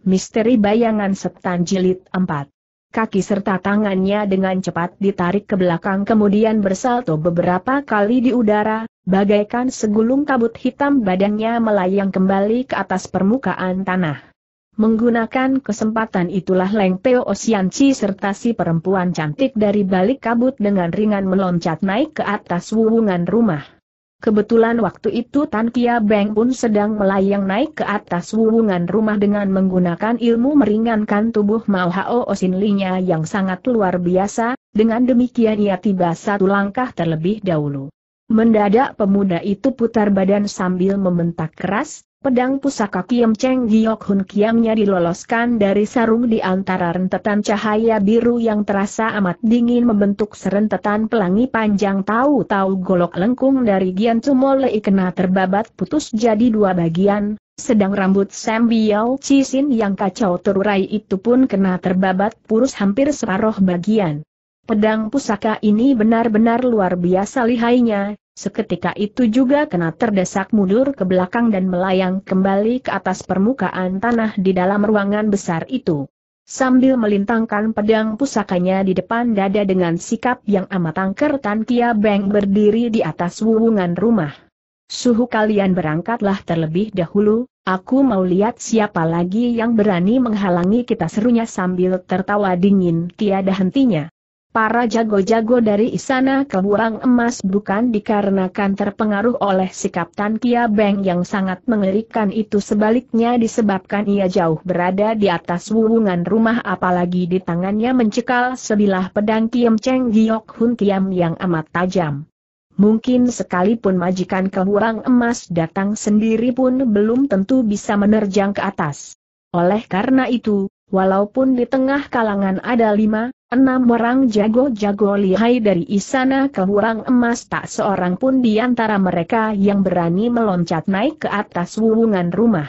Misteri Bayangan Setan Jilid 4 Kaki serta tangannya dengan cepat ditarik ke belakang kemudian bersalto beberapa kali di udara, bagaikan segulung kabut hitam badannya melayang kembali ke atas permukaan tanah. Menggunakan kesempatan itulah Leng Peo Chi serta si perempuan cantik dari balik kabut dengan ringan meloncat naik ke atas wuwungan rumah. Kebetulan waktu itu Tan Kia Beng pun sedang melayang naik ke atas wuwungan rumah dengan menggunakan ilmu meringankan tubuh Mao Hao Osin Linya yang sangat luar biasa, dengan demikian ia tiba satu langkah terlebih dahulu. Mendadak pemuda itu putar badan sambil membentak keras, Pedang pusaka Kiam Cheng Giok Hun Kiamnya diloloskan dari sarung di antara rentetan cahaya biru yang terasa amat dingin membentuk serentetan pelangi panjang tahu-tahu golok lengkung dari Gian Cumolei kena terbabat putus jadi dua bagian, sedang rambut Sam Biao Cisin yang kacau terurai itu pun kena terbabat purus hampir separuh bagian. Pedang pusaka ini benar-benar luar biasa lihainya, seketika itu juga kena terdesak mundur ke belakang dan melayang kembali ke atas permukaan tanah di dalam ruangan besar itu. Sambil melintangkan pedang pusakanya di depan dada dengan sikap yang amat angker Tan Kia Beng berdiri di atas wuwungan rumah. Suhu kalian berangkatlah terlebih dahulu, aku mau lihat siapa lagi yang berani menghalangi kita serunya sambil tertawa dingin tiada hentinya. Para jago-jago dari Istana Kebuang Emas bukan dikarenakan terpengaruh oleh sikap Tan Kia Beng yang sangat mengerikan itu sebaliknya disebabkan ia jauh berada di atas wuwungan rumah apalagi di tangannya mencekal sebilah pedang kiam Cheng Giok Hun Kiam yang amat tajam. Mungkin sekalipun majikan kebuang emas datang sendiri pun belum tentu bisa menerjang ke atas. Oleh karena itu, Walaupun di tengah kalangan ada lima, enam orang jago-jago lihai dari istana hurang emas tak seorang pun di antara mereka yang berani meloncat naik ke atas wuwungan rumah.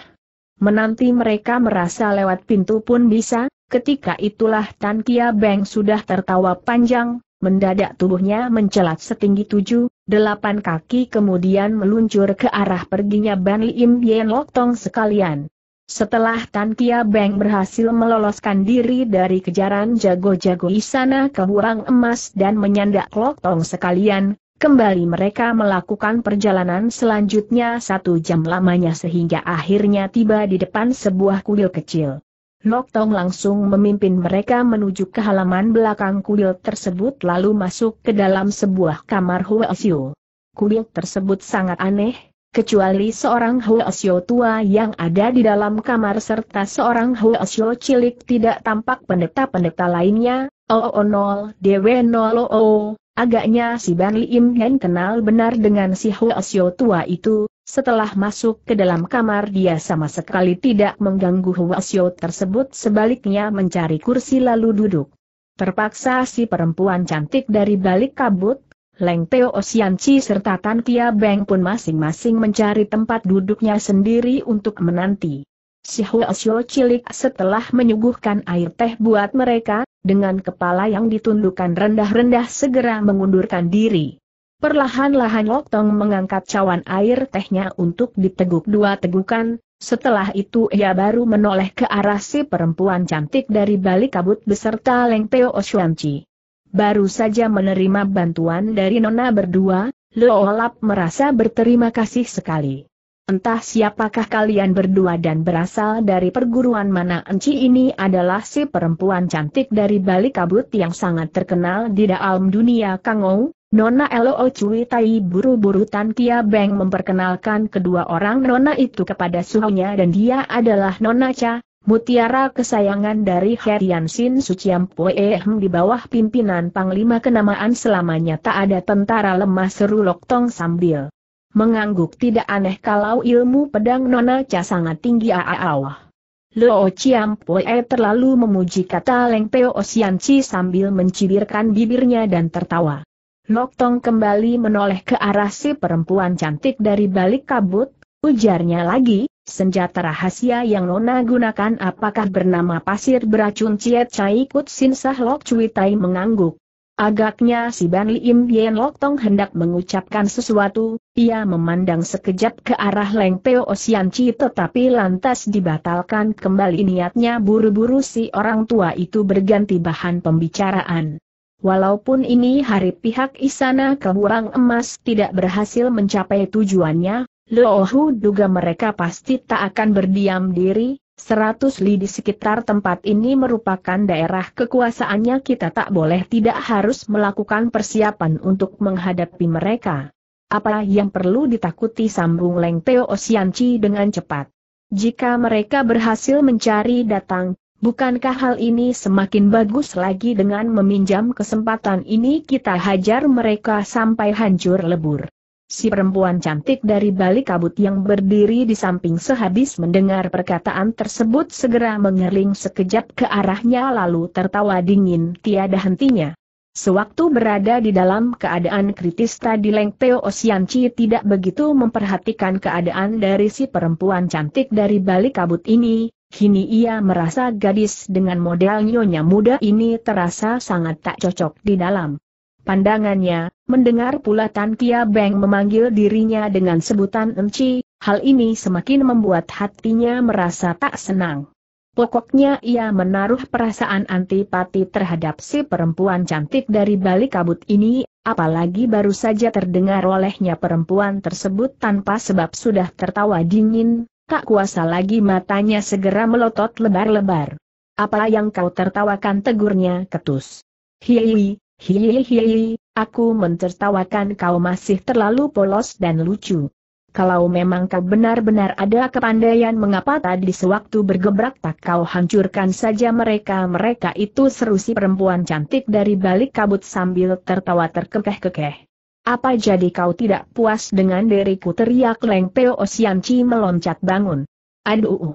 Menanti mereka merasa lewat pintu pun bisa, ketika itulah Tan Kia Beng sudah tertawa panjang, mendadak tubuhnya mencelat setinggi tujuh, delapan kaki kemudian meluncur ke arah perginya Ban Lim Yen Lok Tong sekalian. Setelah Tan Kia Beng berhasil meloloskan diri dari kejaran jago-jago Isana ke Hurang Emas dan menyandak Tong sekalian, kembali mereka melakukan perjalanan selanjutnya satu jam lamanya sehingga akhirnya tiba di depan sebuah kuil kecil. Tong langsung memimpin mereka menuju ke halaman belakang kuil tersebut lalu masuk ke dalam sebuah kamar Huasiu. Kuil tersebut sangat aneh, kecuali seorang xiao tua yang ada di dalam kamar serta seorang xiao cilik tidak tampak pendeta-pendeta lainnya, OO0 DW0 OO, agaknya si Ban im Hen kenal benar dengan si xiao tua itu, setelah masuk ke dalam kamar dia sama sekali tidak mengganggu xiao tersebut sebaliknya mencari kursi lalu duduk. Terpaksa si perempuan cantik dari balik kabut Leng Teo Xianqi serta Tan Tia Beng pun masing-masing mencari tempat duduknya sendiri untuk menanti. Si Xiao cilik setelah menyuguhkan air teh buat mereka, dengan kepala yang ditundukkan rendah-rendah segera mengundurkan diri. Perlahan-lahan Tong mengangkat cawan air tehnya untuk diteguk dua tegukan, setelah itu ia baru menoleh ke arah si perempuan cantik dari balik kabut beserta Leng Teo Oshuanci baru saja menerima bantuan dari Nona berdua, Loolap merasa berterima kasih sekali. Entah siapakah kalian berdua dan berasal dari perguruan mana Enci ini adalah si perempuan cantik dari balik kabut yang sangat terkenal di dalam dunia Kangou, Nona Loo Cui Tai buru-buru Tan Kia Beng memperkenalkan kedua orang Nona itu kepada suhunya dan dia adalah Nona Cha, Mutiara kesayangan dari Herian Sin Suciam Poehem di bawah pimpinan Panglima Kenamaan selamanya tak ada tentara lemah seru Loktong sambil mengangguk tidak aneh kalau ilmu pedang Nona Cha sangat tinggi awah. Lo Chiam Pue terlalu memuji kata Leng Peo Chi sambil mencibirkan bibirnya dan tertawa. Loktong kembali menoleh ke arah si perempuan cantik dari balik kabut, ujarnya lagi, Senjata rahasia yang Nona gunakan apakah bernama pasir beracun Ciet Cai Kut Sin Sah Lok Cui Tai mengangguk. Agaknya si Ban Li Im Yen Lok Tong hendak mengucapkan sesuatu, ia memandang sekejap ke arah Leng Peo Osian Chi tetapi lantas dibatalkan kembali niatnya buru-buru si orang tua itu berganti bahan pembicaraan. Walaupun ini hari pihak Isana kekurangan Emas tidak berhasil mencapai tujuannya, Lohu duga mereka pasti tak akan berdiam diri, seratus li di sekitar tempat ini merupakan daerah kekuasaannya kita tak boleh tidak harus melakukan persiapan untuk menghadapi mereka. Apa yang perlu ditakuti sambung Leng Teo Osianci dengan cepat. Jika mereka berhasil mencari datang, bukankah hal ini semakin bagus lagi dengan meminjam kesempatan ini kita hajar mereka sampai hancur lebur. Si perempuan cantik dari balik kabut yang berdiri di samping sehabis mendengar perkataan tersebut segera mengering sekejap ke arahnya lalu tertawa dingin tiada hentinya. Sewaktu berada di dalam keadaan kritis tadi Leng Teo Osianci tidak begitu memperhatikan keadaan dari si perempuan cantik dari balik kabut ini, kini ia merasa gadis dengan model nyonya muda ini terasa sangat tak cocok di dalam pandangannya, mendengar pula Tan Kia Beng memanggil dirinya dengan sebutan Enci, hal ini semakin membuat hatinya merasa tak senang. Pokoknya ia menaruh perasaan antipati terhadap si perempuan cantik dari balik kabut ini, apalagi baru saja terdengar olehnya perempuan tersebut tanpa sebab sudah tertawa dingin, tak kuasa lagi matanya segera melotot lebar-lebar. Apa yang kau tertawakan tegurnya ketus? Hihi, Hihihi, aku mentertawakan kau masih terlalu polos dan lucu. Kalau memang kau benar-benar ada kepandaian mengapa tadi sewaktu bergebrak tak kau hancurkan saja mereka-mereka itu seru si perempuan cantik dari balik kabut sambil tertawa terkekeh-kekeh. Apa jadi kau tidak puas dengan diriku teriak Leng Peo Osianci meloncat bangun. Aduh.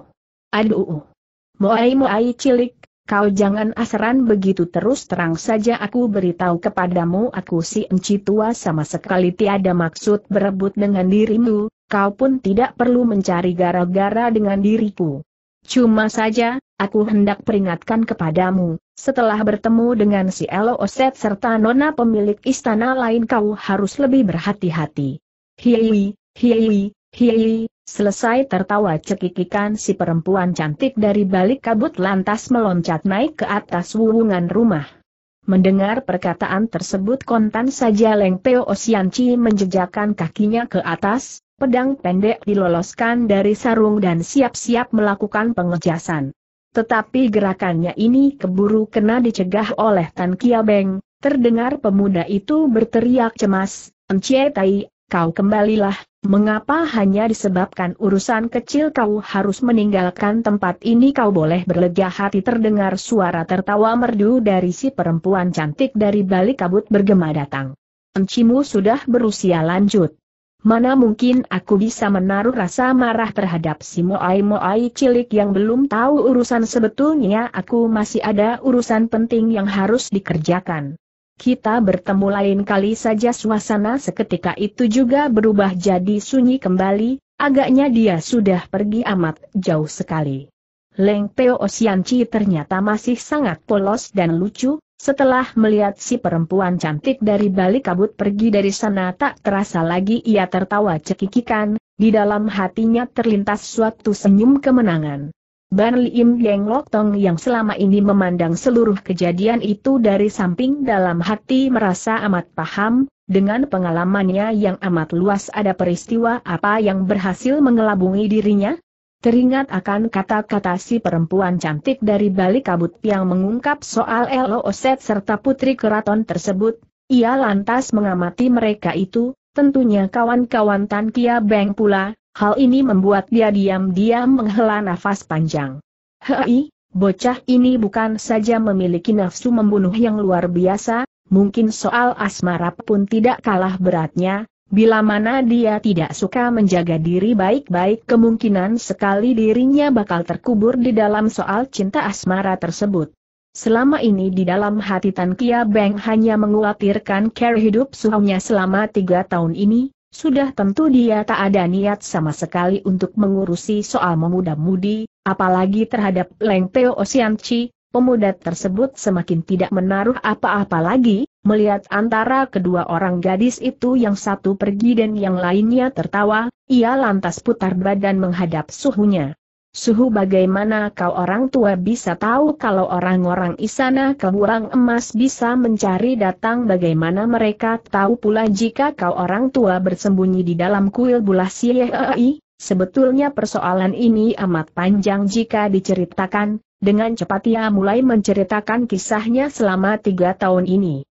Aduh. Moai-moai cilik, Kau jangan asaran begitu terus terang saja aku beritahu kepadamu aku si enci tua sama sekali tiada maksud berebut dengan dirimu, kau pun tidak perlu mencari gara-gara dengan diriku. Cuma saja, aku hendak peringatkan kepadamu, setelah bertemu dengan si Elo Oset serta nona pemilik istana lain kau harus lebih berhati-hati. Hiwi, hiwi, hiwi. Selesai tertawa cekikikan si perempuan cantik dari balik kabut lantas meloncat naik ke atas wuwungan rumah. Mendengar perkataan tersebut kontan saja Leng Peo Osianci menjejakkan kakinya ke atas, pedang pendek diloloskan dari sarung dan siap-siap melakukan pengejasan. Tetapi gerakannya ini keburu kena dicegah oleh Tan Kia Beng, terdengar pemuda itu berteriak cemas, Encie Tai, kau kembalilah, mengapa hanya disebabkan urusan kecil kau harus meninggalkan tempat ini kau boleh berlega hati terdengar suara tertawa merdu dari si perempuan cantik dari balik kabut bergema datang. Encimu sudah berusia lanjut. Mana mungkin aku bisa menaruh rasa marah terhadap si Moai-Moai cilik yang belum tahu urusan sebetulnya aku masih ada urusan penting yang harus dikerjakan. Kita bertemu lain kali saja suasana seketika itu juga berubah jadi sunyi kembali, agaknya dia sudah pergi amat jauh sekali. Leng Peo Osianci ternyata masih sangat polos dan lucu, setelah melihat si perempuan cantik dari balik kabut pergi dari sana tak terasa lagi ia tertawa cekikikan, di dalam hatinya terlintas suatu senyum kemenangan. Ban Lim Yeng Lotong yang selama ini memandang seluruh kejadian itu dari samping dalam hati merasa amat paham, dengan pengalamannya yang amat luas ada peristiwa apa yang berhasil mengelabungi dirinya? Teringat akan kata-kata si perempuan cantik dari balik kabut yang mengungkap soal Elo Oset serta putri keraton tersebut, ia lantas mengamati mereka itu, tentunya kawan-kawan Tan Kia Beng pula, Hal ini membuat dia diam-diam menghela nafas panjang. Hei, bocah ini bukan saja memiliki nafsu membunuh yang luar biasa, mungkin soal asmara pun tidak kalah beratnya, Bila mana dia tidak suka menjaga diri baik-baik kemungkinan sekali dirinya bakal terkubur di dalam soal cinta asmara tersebut. Selama ini di dalam hati Tan Kia Beng hanya mengkhawatirkan care hidup suhunya selama tiga tahun ini, sudah tentu dia tak ada niat sama sekali untuk mengurusi soal memuda-mudi, apalagi terhadap Leng Teo Chi, pemuda tersebut semakin tidak menaruh apa-apa lagi, melihat antara kedua orang gadis itu yang satu pergi dan yang lainnya tertawa, ia lantas putar badan menghadap suhunya. Suhu bagaimana kau orang tua bisa tahu kalau orang-orang isana keburang emas bisa mencari datang bagaimana mereka tahu pula jika kau orang tua bersembunyi di dalam kuil bulah Sebetulnya persoalan ini amat panjang jika diceritakan, dengan cepat ia mulai menceritakan kisahnya selama tiga tahun ini.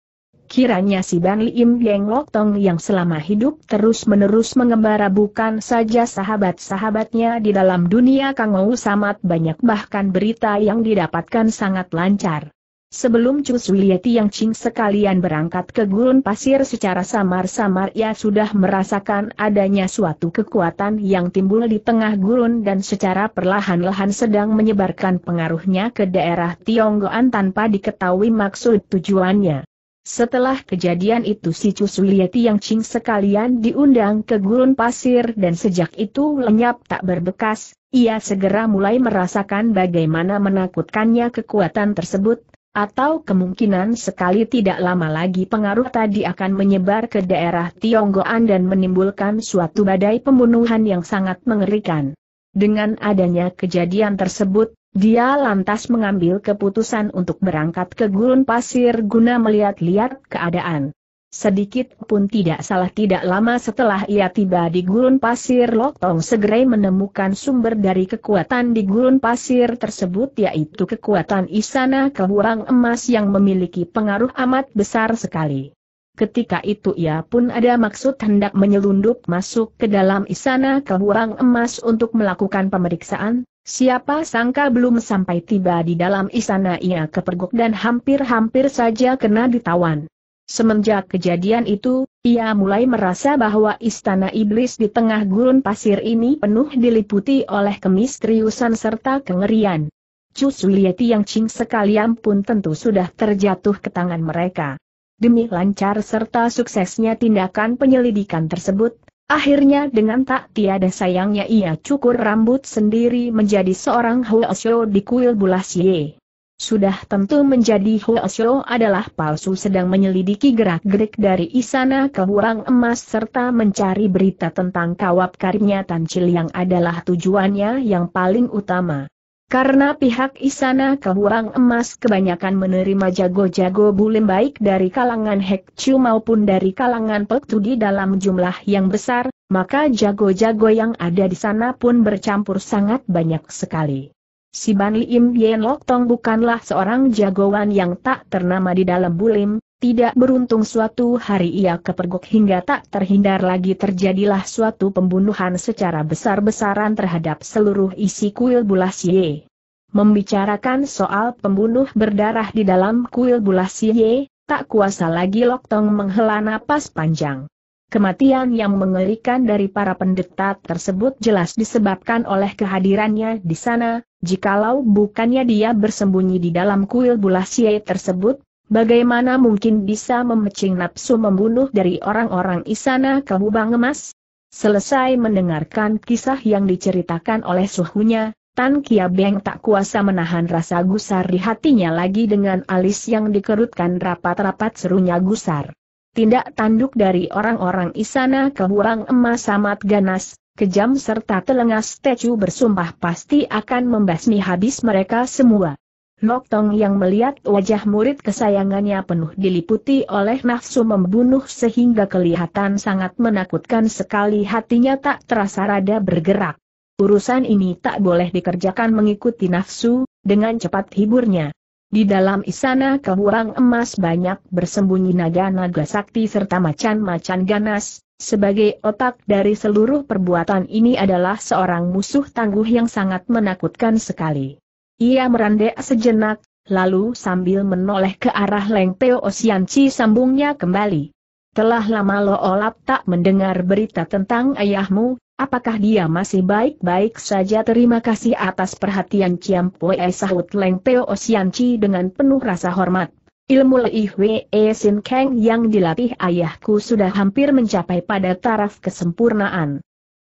Kiranya si Ban Lim Yeng Lok Tong yang selama hidup terus-menerus mengembara bukan saja sahabat-sahabatnya di dalam dunia Kangou Samat banyak bahkan berita yang didapatkan sangat lancar. Sebelum Chu Sulieti yang Ching sekalian berangkat ke gurun pasir secara samar-samar ia sudah merasakan adanya suatu kekuatan yang timbul di tengah gurun dan secara perlahan-lahan sedang menyebarkan pengaruhnya ke daerah Tionggoan tanpa diketahui maksud tujuannya. Setelah kejadian itu si Cusulieti yang cing sekalian diundang ke gurun pasir dan sejak itu lenyap tak berbekas, ia segera mulai merasakan bagaimana menakutkannya kekuatan tersebut, atau kemungkinan sekali tidak lama lagi pengaruh tadi akan menyebar ke daerah Tionggoan dan menimbulkan suatu badai pembunuhan yang sangat mengerikan. Dengan adanya kejadian tersebut, dia lantas mengambil keputusan untuk berangkat ke gurun pasir guna melihat-lihat keadaan. Sedikit pun tidak salah tidak lama setelah ia tiba di gurun pasir Loktong segera menemukan sumber dari kekuatan di gurun pasir tersebut yaitu kekuatan Isana Kehurang Emas yang memiliki pengaruh amat besar sekali. Ketika itu ia pun ada maksud hendak menyelundup masuk ke dalam Isana Kehurang Emas untuk melakukan pemeriksaan, Siapa sangka belum sampai tiba di dalam istana ia kepergok dan hampir-hampir saja kena ditawan. Semenjak kejadian itu, ia mulai merasa bahwa istana iblis di tengah gurun pasir ini penuh diliputi oleh kemisteriusan serta kengerian. Cu Sulieti yang cing sekalian pun tentu sudah terjatuh ke tangan mereka. Demi lancar serta suksesnya tindakan penyelidikan tersebut, Akhirnya dengan tak tiada sayangnya ia cukur rambut sendiri menjadi seorang Xiao di kuil Bulas Ye. Sudah tentu menjadi Xiao adalah palsu sedang menyelidiki gerak-gerik dari Isana ke Huang Emas serta mencari berita tentang kawab karibnya Tan yang adalah tujuannya yang paling utama. Karena pihak Istana Kehuang Emas kebanyakan menerima jago-jago bulim baik dari kalangan Hekcu maupun dari kalangan Pektu dalam jumlah yang besar, maka jago-jago yang ada di sana pun bercampur sangat banyak sekali. Si Ban Im Yen Lok Tong bukanlah seorang jagoan yang tak ternama di dalam bulim, tidak beruntung suatu hari ia kepergok hingga tak terhindar lagi terjadilah suatu pembunuhan secara besar-besaran terhadap seluruh isi kuil Bulasie. Membicarakan soal pembunuh berdarah di dalam kuil Bulasie, tak kuasa lagi Loktong menghela napas panjang. Kematian yang mengerikan dari para pendeta tersebut jelas disebabkan oleh kehadirannya di sana, jikalau bukannya dia bersembunyi di dalam kuil Bulasie tersebut, Bagaimana mungkin bisa memecing nafsu membunuh dari orang-orang Isana ke hubang emas? Selesai mendengarkan kisah yang diceritakan oleh suhunya, Tan Kia Beng tak kuasa menahan rasa gusar di hatinya lagi dengan alis yang dikerutkan rapat-rapat serunya gusar. Tindak tanduk dari orang-orang Isana ke hubang emas amat ganas, kejam serta telengas Tecu bersumpah pasti akan membasmi habis mereka semua. Nok Tong yang melihat wajah murid kesayangannya penuh diliputi oleh nafsu membunuh sehingga kelihatan sangat menakutkan sekali hatinya tak terasa rada bergerak. Urusan ini tak boleh dikerjakan mengikuti nafsu, dengan cepat hiburnya. Di dalam istana kebuang emas banyak bersembunyi naga-naga sakti serta macan-macan ganas, sebagai otak dari seluruh perbuatan ini adalah seorang musuh tangguh yang sangat menakutkan sekali. Ia merandek sejenak, lalu sambil menoleh ke arah Leng Osian Osianci sambungnya kembali. Telah lama Lo Olap tak mendengar berita tentang ayahmu, apakah dia masih baik-baik saja? Terima kasih atas perhatian Ciam Poe sahut Leng Osian Osianci dengan penuh rasa hormat. Ilmu Lei Hwee Sin e Kang yang dilatih ayahku sudah hampir mencapai pada taraf kesempurnaan.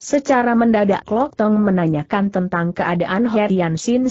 Secara mendadak Klok Tong menanyakan tentang keadaan Herian Sin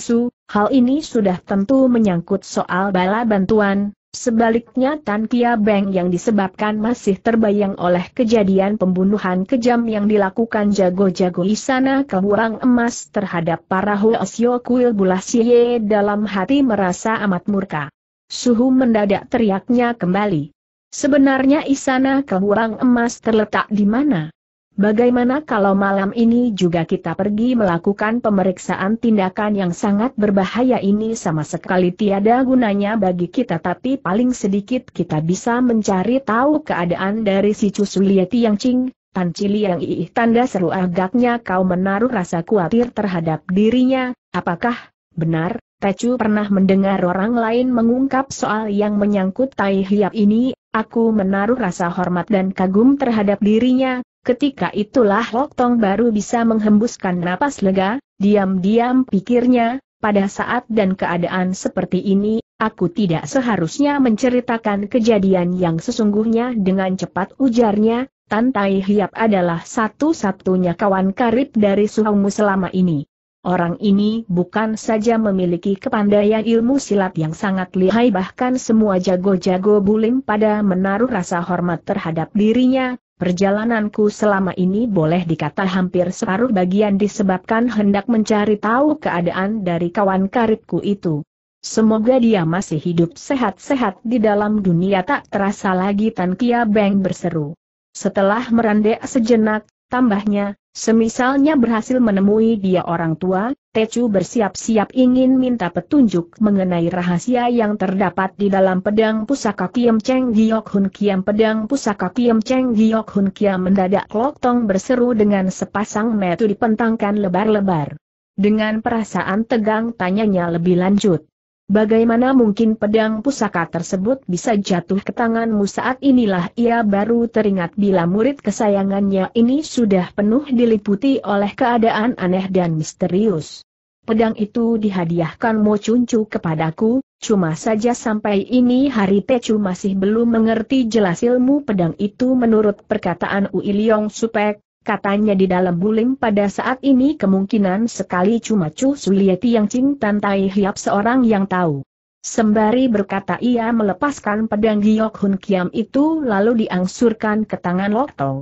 hal ini sudah tentu menyangkut soal bala bantuan, Sebaliknya Tan Kia Beng yang disebabkan masih terbayang oleh kejadian pembunuhan kejam yang dilakukan jago-jago Isana Keburang Emas terhadap para Huosyo Kuil Bulasye dalam hati merasa amat murka. Suhu mendadak teriaknya kembali. Sebenarnya Isana Keburang Emas terletak di mana? Bagaimana kalau malam ini juga kita pergi melakukan pemeriksaan tindakan yang sangat berbahaya ini sama sekali tiada gunanya bagi kita tapi paling sedikit kita bisa mencari tahu keadaan dari si Cusulieti yang Cing, Tan Cili yang Iih tanda seru agaknya kau menaruh rasa khawatir terhadap dirinya, apakah, benar, Tecu pernah mendengar orang lain mengungkap soal yang menyangkut Tai Hiap ini, aku menaruh rasa hormat dan kagum terhadap dirinya, Ketika itulah Hok Tong baru bisa menghembuskan napas lega, diam-diam pikirnya, pada saat dan keadaan seperti ini, aku tidak seharusnya menceritakan kejadian yang sesungguhnya dengan cepat ujarnya, Tantai Hiap adalah satu-satunya kawan karib dari Suhongmu selama ini. Orang ini bukan saja memiliki kepandaian ilmu silat yang sangat lihai bahkan semua jago-jago bulim pada menaruh rasa hormat terhadap dirinya, Perjalananku selama ini boleh dikata hampir separuh bagian disebabkan hendak mencari tahu keadaan dari kawan karibku itu. Semoga dia masih hidup sehat-sehat di dalam dunia tak terasa lagi Tan Kia Beng berseru. Setelah merandek sejenak, tambahnya, Semisalnya berhasil menemui dia orang tua, Tecu bersiap-siap ingin minta petunjuk mengenai rahasia yang terdapat di dalam pedang pusaka Kiam Cheng Giok Hun Kiam. Pedang pusaka Kiam Cheng Giok Hun Kiam mendadak Lok Tong berseru dengan sepasang metu dipentangkan lebar-lebar. Dengan perasaan tegang tanyanya lebih lanjut. Bagaimana mungkin pedang pusaka tersebut bisa jatuh ke tanganmu saat inilah ia baru teringat bila murid kesayangannya ini sudah penuh diliputi oleh keadaan aneh dan misterius. Pedang itu dihadiahkan Mo Cuncu kepadaku, cuma saja sampai ini hari Chu masih belum mengerti jelas ilmu pedang itu menurut perkataan Ui Liong Supek, Katanya di dalam bulim pada saat ini kemungkinan sekali cuma Chu Sulieti yang Cing Tan Tai Hiap seorang yang tahu. Sembari berkata ia melepaskan pedang Giok Hun Kiam itu lalu diangsurkan ke tangan Lok Tong.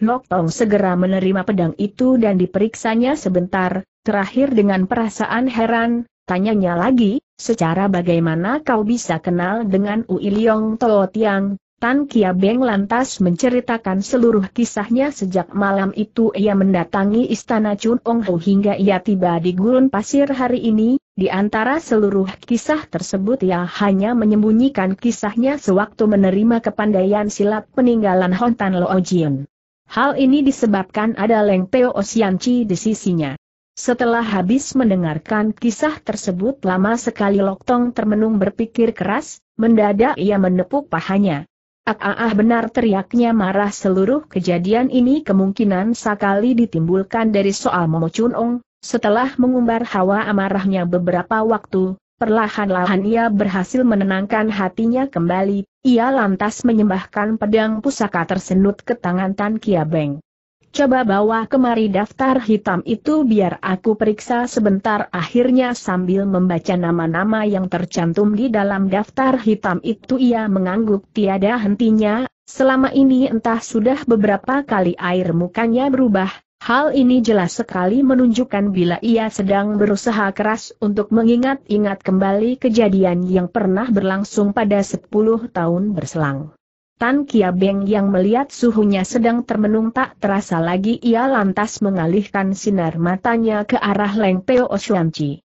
Lok Tong segera menerima pedang itu dan diperiksanya sebentar, terakhir dengan perasaan heran, tanyanya lagi, secara bagaimana kau bisa kenal dengan Ui Liong Totiang, Tan Kia Beng lantas menceritakan seluruh kisahnya sejak malam itu ia mendatangi istana Chun Ong Ho hingga ia tiba di gurun pasir hari ini, di antara seluruh kisah tersebut ia hanya menyembunyikan kisahnya sewaktu menerima kepandaian silat peninggalan Tan Lo Jin. Hal ini disebabkan ada Leng Teo Chi di sisinya. Setelah habis mendengarkan kisah tersebut lama sekali Lok Tong termenung berpikir keras, mendadak ia menepuk pahanya. Ah, ah, ah, benar teriaknya marah seluruh kejadian ini kemungkinan sekali ditimbulkan dari soal Momo Chun Ong, setelah mengumbar hawa amarahnya beberapa waktu, perlahan-lahan ia berhasil menenangkan hatinya kembali, ia lantas menyembahkan pedang pusaka tersenut ke tangan Tan Kia Beng. Coba bawa kemari daftar hitam itu biar aku periksa sebentar akhirnya sambil membaca nama-nama yang tercantum di dalam daftar hitam itu ia mengangguk tiada hentinya, selama ini entah sudah beberapa kali air mukanya berubah, hal ini jelas sekali menunjukkan bila ia sedang berusaha keras untuk mengingat-ingat kembali kejadian yang pernah berlangsung pada 10 tahun berselang. Tan Kia Beng yang melihat suhunya sedang termenung tak terasa lagi ia lantas mengalihkan sinar matanya ke arah Leng Teo Oshuanci.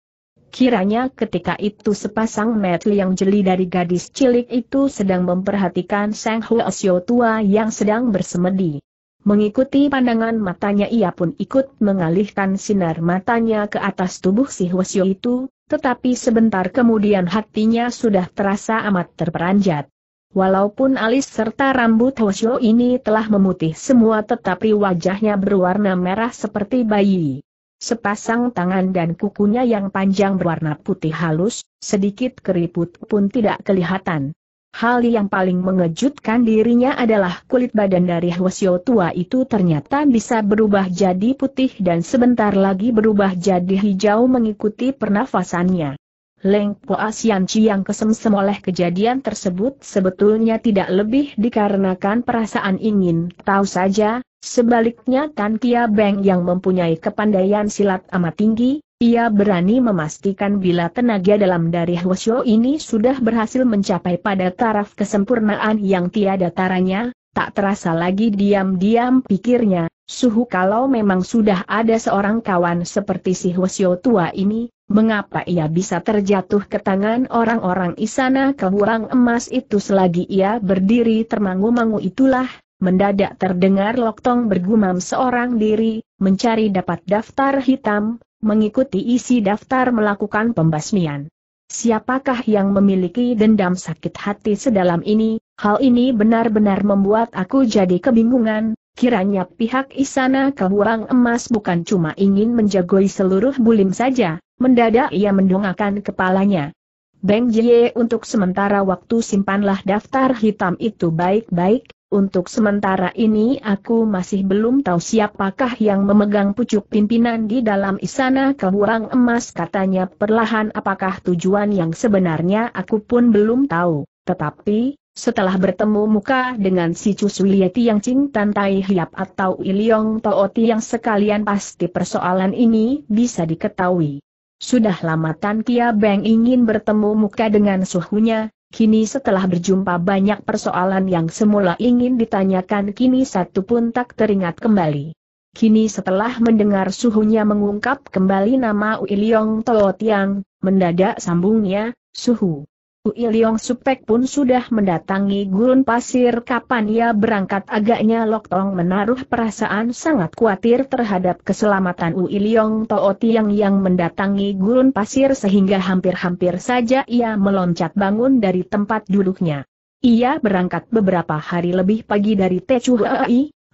Kiranya ketika itu sepasang metel yang jeli dari gadis cilik itu sedang memperhatikan Sang Hu Osyo tua yang sedang bersemedi. Mengikuti pandangan matanya ia pun ikut mengalihkan sinar matanya ke atas tubuh si Hwasyo itu, tetapi sebentar kemudian hatinya sudah terasa amat terperanjat. Walaupun alis serta rambut Hoshio ini telah memutih semua tetapi wajahnya berwarna merah seperti bayi. Sepasang tangan dan kukunya yang panjang berwarna putih halus, sedikit keriput pun tidak kelihatan. Hal yang paling mengejutkan dirinya adalah kulit badan dari Hwasyo tua itu ternyata bisa berubah jadi putih dan sebentar lagi berubah jadi hijau mengikuti pernafasannya. Leng Po Asian yang kesemsem oleh kejadian tersebut sebetulnya tidak lebih dikarenakan perasaan ingin tahu saja, sebaliknya Tan Kia Beng yang mempunyai kepandaian silat amat tinggi, ia berani memastikan bila tenaga dalam dari Hwasyo ini sudah berhasil mencapai pada taraf kesempurnaan yang tiada taranya, tak terasa lagi diam-diam pikirnya, Suhu kalau memang sudah ada seorang kawan seperti si Hwasyo tua ini, mengapa ia bisa terjatuh ke tangan orang-orang isana keburang emas itu selagi ia berdiri termangu-mangu itulah, mendadak terdengar loktong bergumam seorang diri, mencari dapat daftar hitam, mengikuti isi daftar melakukan pembasmian. Siapakah yang memiliki dendam sakit hati sedalam ini, hal ini benar-benar membuat aku jadi kebingungan, Kiranya pihak Isana Kehuang Emas bukan cuma ingin menjagoi seluruh bulim saja, mendadak ia mendongakkan kepalanya. Beng Jie untuk sementara waktu simpanlah daftar hitam itu baik-baik, untuk sementara ini aku masih belum tahu siapakah yang memegang pucuk pimpinan di dalam Isana Kehuang Emas katanya perlahan apakah tujuan yang sebenarnya aku pun belum tahu, tetapi setelah bertemu muka dengan si Cusulieti yang Cing Tan Tai Hiap atau Iliong Tooti yang sekalian pasti persoalan ini bisa diketahui. Sudah lama Tan Kia Beng ingin bertemu muka dengan suhunya, kini setelah berjumpa banyak persoalan yang semula ingin ditanyakan kini satu pun tak teringat kembali. Kini setelah mendengar suhunya mengungkap kembali nama Tooti yang mendadak sambungnya, suhu. Iliong Supek pun sudah mendatangi gurun pasir kapan ia berangkat agaknya Lok Tong menaruh perasaan sangat khawatir terhadap keselamatan Uiliong Tiang yang mendatangi gurun pasir sehingga hampir-hampir saja ia meloncat bangun dari tempat duduknya. Ia berangkat beberapa hari lebih pagi dari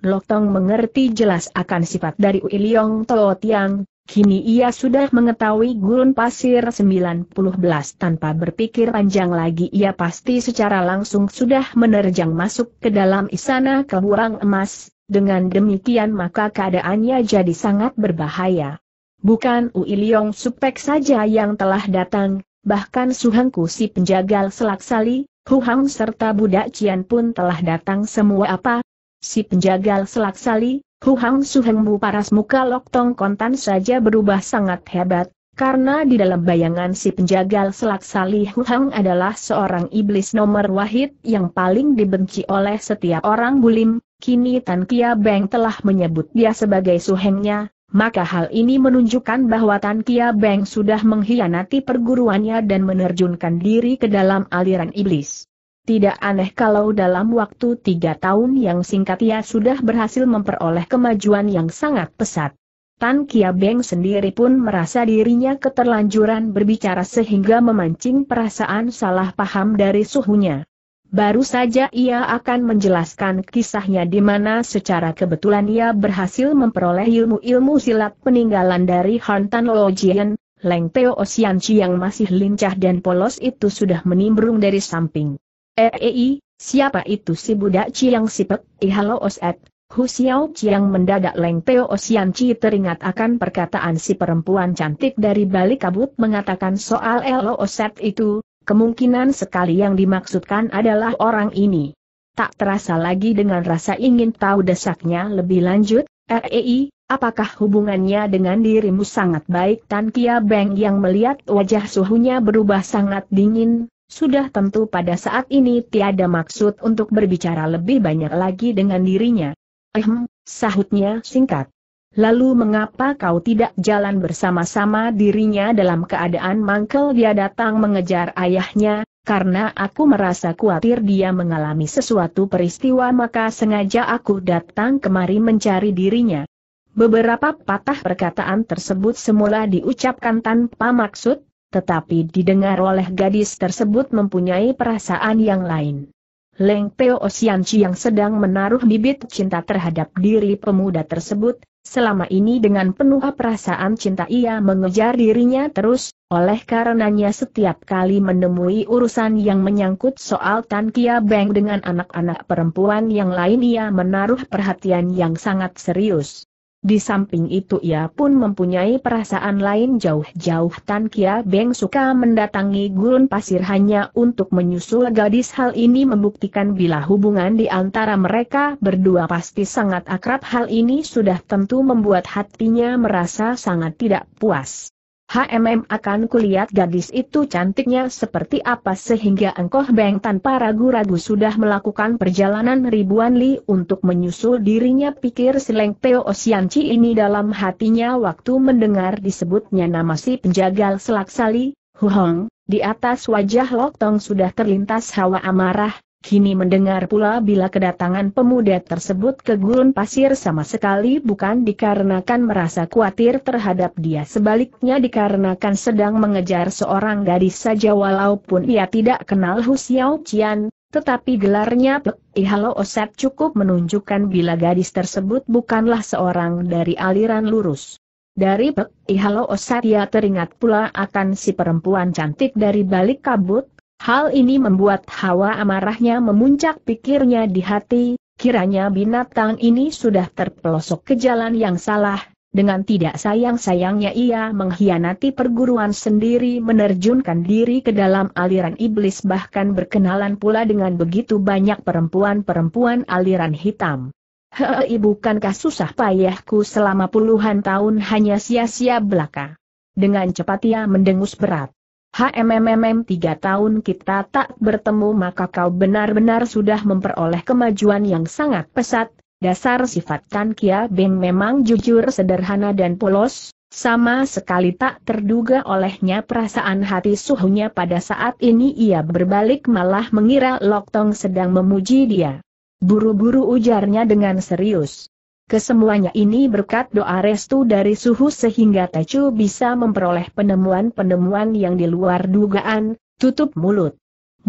Lok Tong mengerti jelas akan sifat dari Uiliong Tiang Kini ia sudah mengetahui gurun pasir 90 belas tanpa berpikir panjang lagi ia pasti secara langsung sudah menerjang masuk ke dalam istana keburang emas, dengan demikian maka keadaannya jadi sangat berbahaya. Bukan Ui Liong Supek saja yang telah datang, bahkan Suhangku si penjagal selak selaksali, Huhang serta budak Cian pun telah datang semua apa? Si penjagal selak sali Huhang Suhengmu paras muka Tong Kontan saja berubah sangat hebat, karena di dalam bayangan si penjagal selak Salih Hang adalah seorang iblis nomor wahid yang paling dibenci oleh setiap orang bulim, kini Tan Kia Beng telah menyebut dia sebagai suhengnya, maka hal ini menunjukkan bahwa Tan Kia Beng sudah mengkhianati perguruannya dan menerjunkan diri ke dalam aliran iblis. Tidak aneh kalau dalam waktu tiga tahun yang singkat ia sudah berhasil memperoleh kemajuan yang sangat pesat. Tan Kia Beng sendiri pun merasa dirinya keterlanjuran berbicara sehingga memancing perasaan salah paham dari suhunya. Baru saja ia akan menjelaskan kisahnya di mana secara kebetulan ia berhasil memperoleh ilmu-ilmu silat peninggalan dari Han Tan Lo Jian, Leng Teo Osianci yang masih lincah dan polos itu sudah menimbrung dari samping. Rei, siapa itu si budak Ciang Sipek, Ihalo Oset, Hu Xiao Ciang mendadak Leng Osian Ci teringat akan perkataan si perempuan cantik dari balik kabut mengatakan soal Elo Oset itu, kemungkinan sekali yang dimaksudkan adalah orang ini. Tak terasa lagi dengan rasa ingin tahu desaknya lebih lanjut, Rei, apakah hubungannya dengan dirimu sangat baik Tan Kia Beng yang melihat wajah suhunya berubah sangat dingin, sudah tentu pada saat ini tiada maksud untuk berbicara lebih banyak lagi dengan dirinya. Ehm, sahutnya singkat. Lalu mengapa kau tidak jalan bersama-sama dirinya dalam keadaan mangkel dia datang mengejar ayahnya, karena aku merasa khawatir dia mengalami sesuatu peristiwa maka sengaja aku datang kemari mencari dirinya. Beberapa patah perkataan tersebut semula diucapkan tanpa maksud, tetapi didengar oleh gadis tersebut mempunyai perasaan yang lain. Leng Peo Osianci yang sedang menaruh bibit cinta terhadap diri pemuda tersebut, selama ini dengan penuh perasaan cinta ia mengejar dirinya terus, oleh karenanya setiap kali menemui urusan yang menyangkut soal Tan Kia Beng dengan anak-anak perempuan yang lain ia menaruh perhatian yang sangat serius. Di samping itu ia pun mempunyai perasaan lain jauh-jauh Tan Kia Beng suka mendatangi gurun pasir hanya untuk menyusul gadis hal ini membuktikan bila hubungan di antara mereka berdua pasti sangat akrab hal ini sudah tentu membuat hatinya merasa sangat tidak puas. HMM akan kulihat gadis itu cantiknya seperti apa sehingga Engkoh Beng tanpa ragu-ragu sudah melakukan perjalanan ribuan li untuk menyusul dirinya pikir Sileng Teo Osianci ini dalam hatinya waktu mendengar disebutnya nama si penjagal selaksali, Huhong, di atas wajah Lok Tong sudah terlintas hawa amarah, Kini mendengar pula bila kedatangan pemuda tersebut ke gurun pasir sama sekali bukan dikarenakan merasa khawatir terhadap dia sebaliknya dikarenakan sedang mengejar seorang gadis saja walaupun ia tidak kenal Hu Xiao tetapi gelarnya Pek Ihalo Osep cukup menunjukkan bila gadis tersebut bukanlah seorang dari aliran lurus. Dari Pek Ihalo Osep ia teringat pula akan si perempuan cantik dari balik kabut, Hal ini membuat hawa amarahnya memuncak pikirnya di hati, kiranya binatang ini sudah terpelosok ke jalan yang salah, dengan tidak sayang-sayangnya ia mengkhianati perguruan sendiri menerjunkan diri ke dalam aliran iblis bahkan berkenalan pula dengan begitu banyak perempuan-perempuan aliran hitam. Hei bukankah susah payahku selama puluhan tahun hanya sia-sia belaka. Dengan cepat ia mendengus berat. HMMM tiga tahun kita tak bertemu maka kau benar-benar sudah memperoleh kemajuan yang sangat pesat, dasar sifat Tan Kia Beng memang jujur sederhana dan polos, sama sekali tak terduga olehnya perasaan hati suhunya pada saat ini ia berbalik malah mengira Lok Tong sedang memuji dia. Buru-buru ujarnya dengan serius. Kesemuanya ini berkat doa restu dari suhu sehingga Tecu bisa memperoleh penemuan-penemuan yang di luar dugaan, tutup mulut.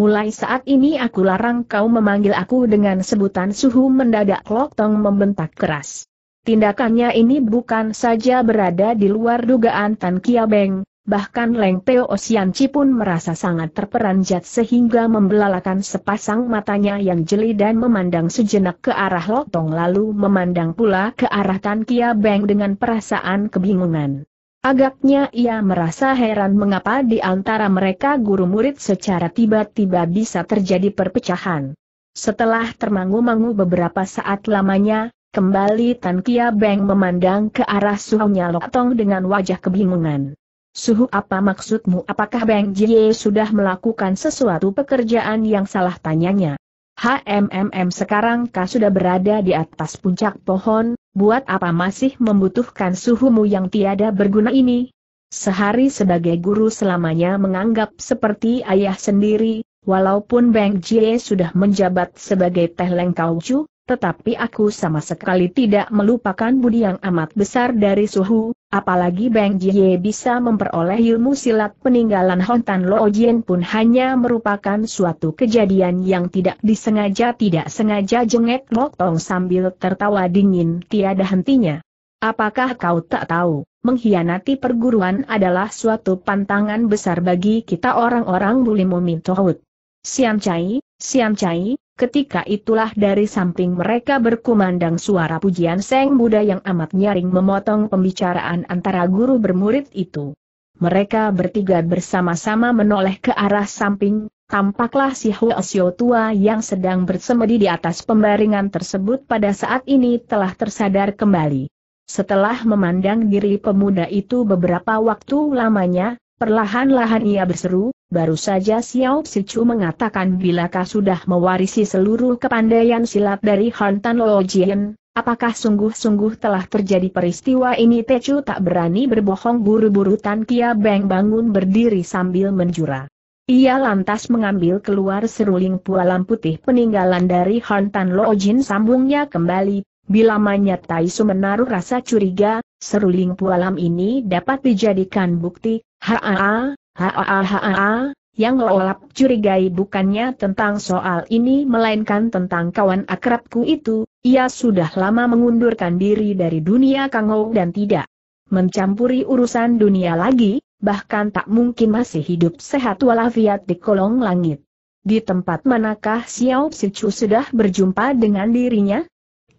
Mulai saat ini aku larang kau memanggil aku dengan sebutan suhu mendadak Loktong membentak keras. Tindakannya ini bukan saja berada di luar dugaan Tan Kia Beng, Bahkan Leng Teo Osianci pun merasa sangat terperanjat sehingga membelalakan sepasang matanya yang jeli dan memandang sejenak ke arah Lotong lalu memandang pula ke arah Tan Kia Beng dengan perasaan kebingungan. Agaknya ia merasa heran mengapa di antara mereka guru murid secara tiba-tiba bisa terjadi perpecahan. Setelah termangu-mangu beberapa saat lamanya, kembali Tan Kia Beng memandang ke arah suhunya Loktong dengan wajah kebingungan. Suhu apa maksudmu apakah Beng Jie sudah melakukan sesuatu pekerjaan yang salah tanyanya? HMMM sekarang kau sudah berada di atas puncak pohon, buat apa masih membutuhkan suhumu yang tiada berguna ini? Sehari sebagai guru selamanya menganggap seperti ayah sendiri, walaupun Beng Jie sudah menjabat sebagai Teh lengkau tetapi aku sama sekali tidak melupakan budi yang amat besar dari suhu, apalagi Beng Jie bisa memperoleh ilmu silat peninggalan Hontan Lo Jien pun hanya merupakan suatu kejadian yang tidak disengaja tidak sengaja jengek Lok Tong sambil tertawa dingin tiada hentinya. Apakah kau tak tahu? mengkhianati perguruan adalah suatu pantangan besar bagi kita orang-orang Bulimu Mintohut. Siam Cai, Siam Cai. Ketika itulah dari samping mereka berkumandang suara pujian Seng Buddha yang amat nyaring memotong pembicaraan antara guru bermurid itu. Mereka bertiga bersama-sama menoleh ke arah samping, tampaklah si Huosio tua yang sedang bersemedi di atas pembaringan tersebut pada saat ini telah tersadar kembali. Setelah memandang diri pemuda itu beberapa waktu lamanya, Perlahan-lahan ia berseru, baru saja Xiao Sichu mengatakan bilakah sudah mewarisi seluruh kepandaian silat dari Han Tan Lo Jian, Apakah sungguh-sungguh telah terjadi peristiwa ini Techu tak berani berbohong buru-buru Tan Kia Beng bangun berdiri sambil menjura. Ia lantas mengambil keluar seruling pualam putih peninggalan dari Han Tan Lo Jin sambungnya kembali, bila Tai Su menaruh rasa curiga, seruling pualam ini dapat dijadikan bukti, haa, haa, haa, yang lolap curigai bukannya tentang soal ini melainkan tentang kawan akrabku itu, ia sudah lama mengundurkan diri dari dunia kangou dan tidak mencampuri urusan dunia lagi, bahkan tak mungkin masih hidup sehat walafiat di kolong langit. Di tempat manakah Xiao Sichu sudah berjumpa dengan dirinya?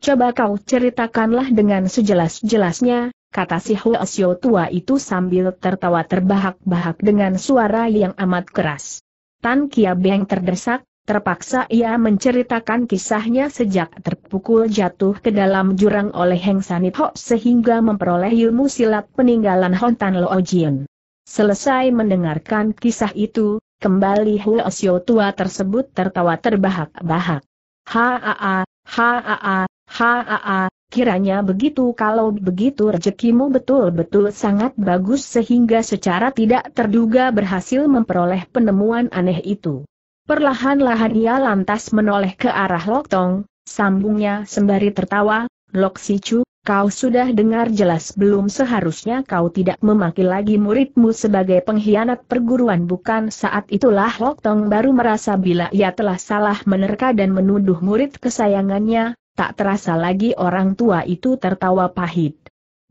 Coba kau ceritakanlah dengan sejelas-jelasnya, kata si Huasio tua itu sambil tertawa terbahak-bahak dengan suara yang amat keras. Tan Kia Beng terdesak, terpaksa ia menceritakan kisahnya sejak terpukul jatuh ke dalam jurang oleh Heng Sanit Ho sehingga memperoleh ilmu silat peninggalan Hontan Lo Jin. Selesai mendengarkan kisah itu, kembali Huasio tua tersebut tertawa terbahak-bahak. Haa, haa, Haa, kiranya begitu kalau begitu rezekimu betul-betul sangat bagus sehingga secara tidak terduga berhasil memperoleh penemuan aneh itu. Perlahan-lahan ia lantas menoleh ke arah Loktong, sambungnya sembari tertawa, Lok Si Chu, kau sudah dengar jelas belum seharusnya kau tidak memaki lagi muridmu sebagai pengkhianat perguruan bukan saat itulah Loktong baru merasa bila ia telah salah menerka dan menuduh murid kesayangannya, tak terasa lagi orang tua itu tertawa pahit.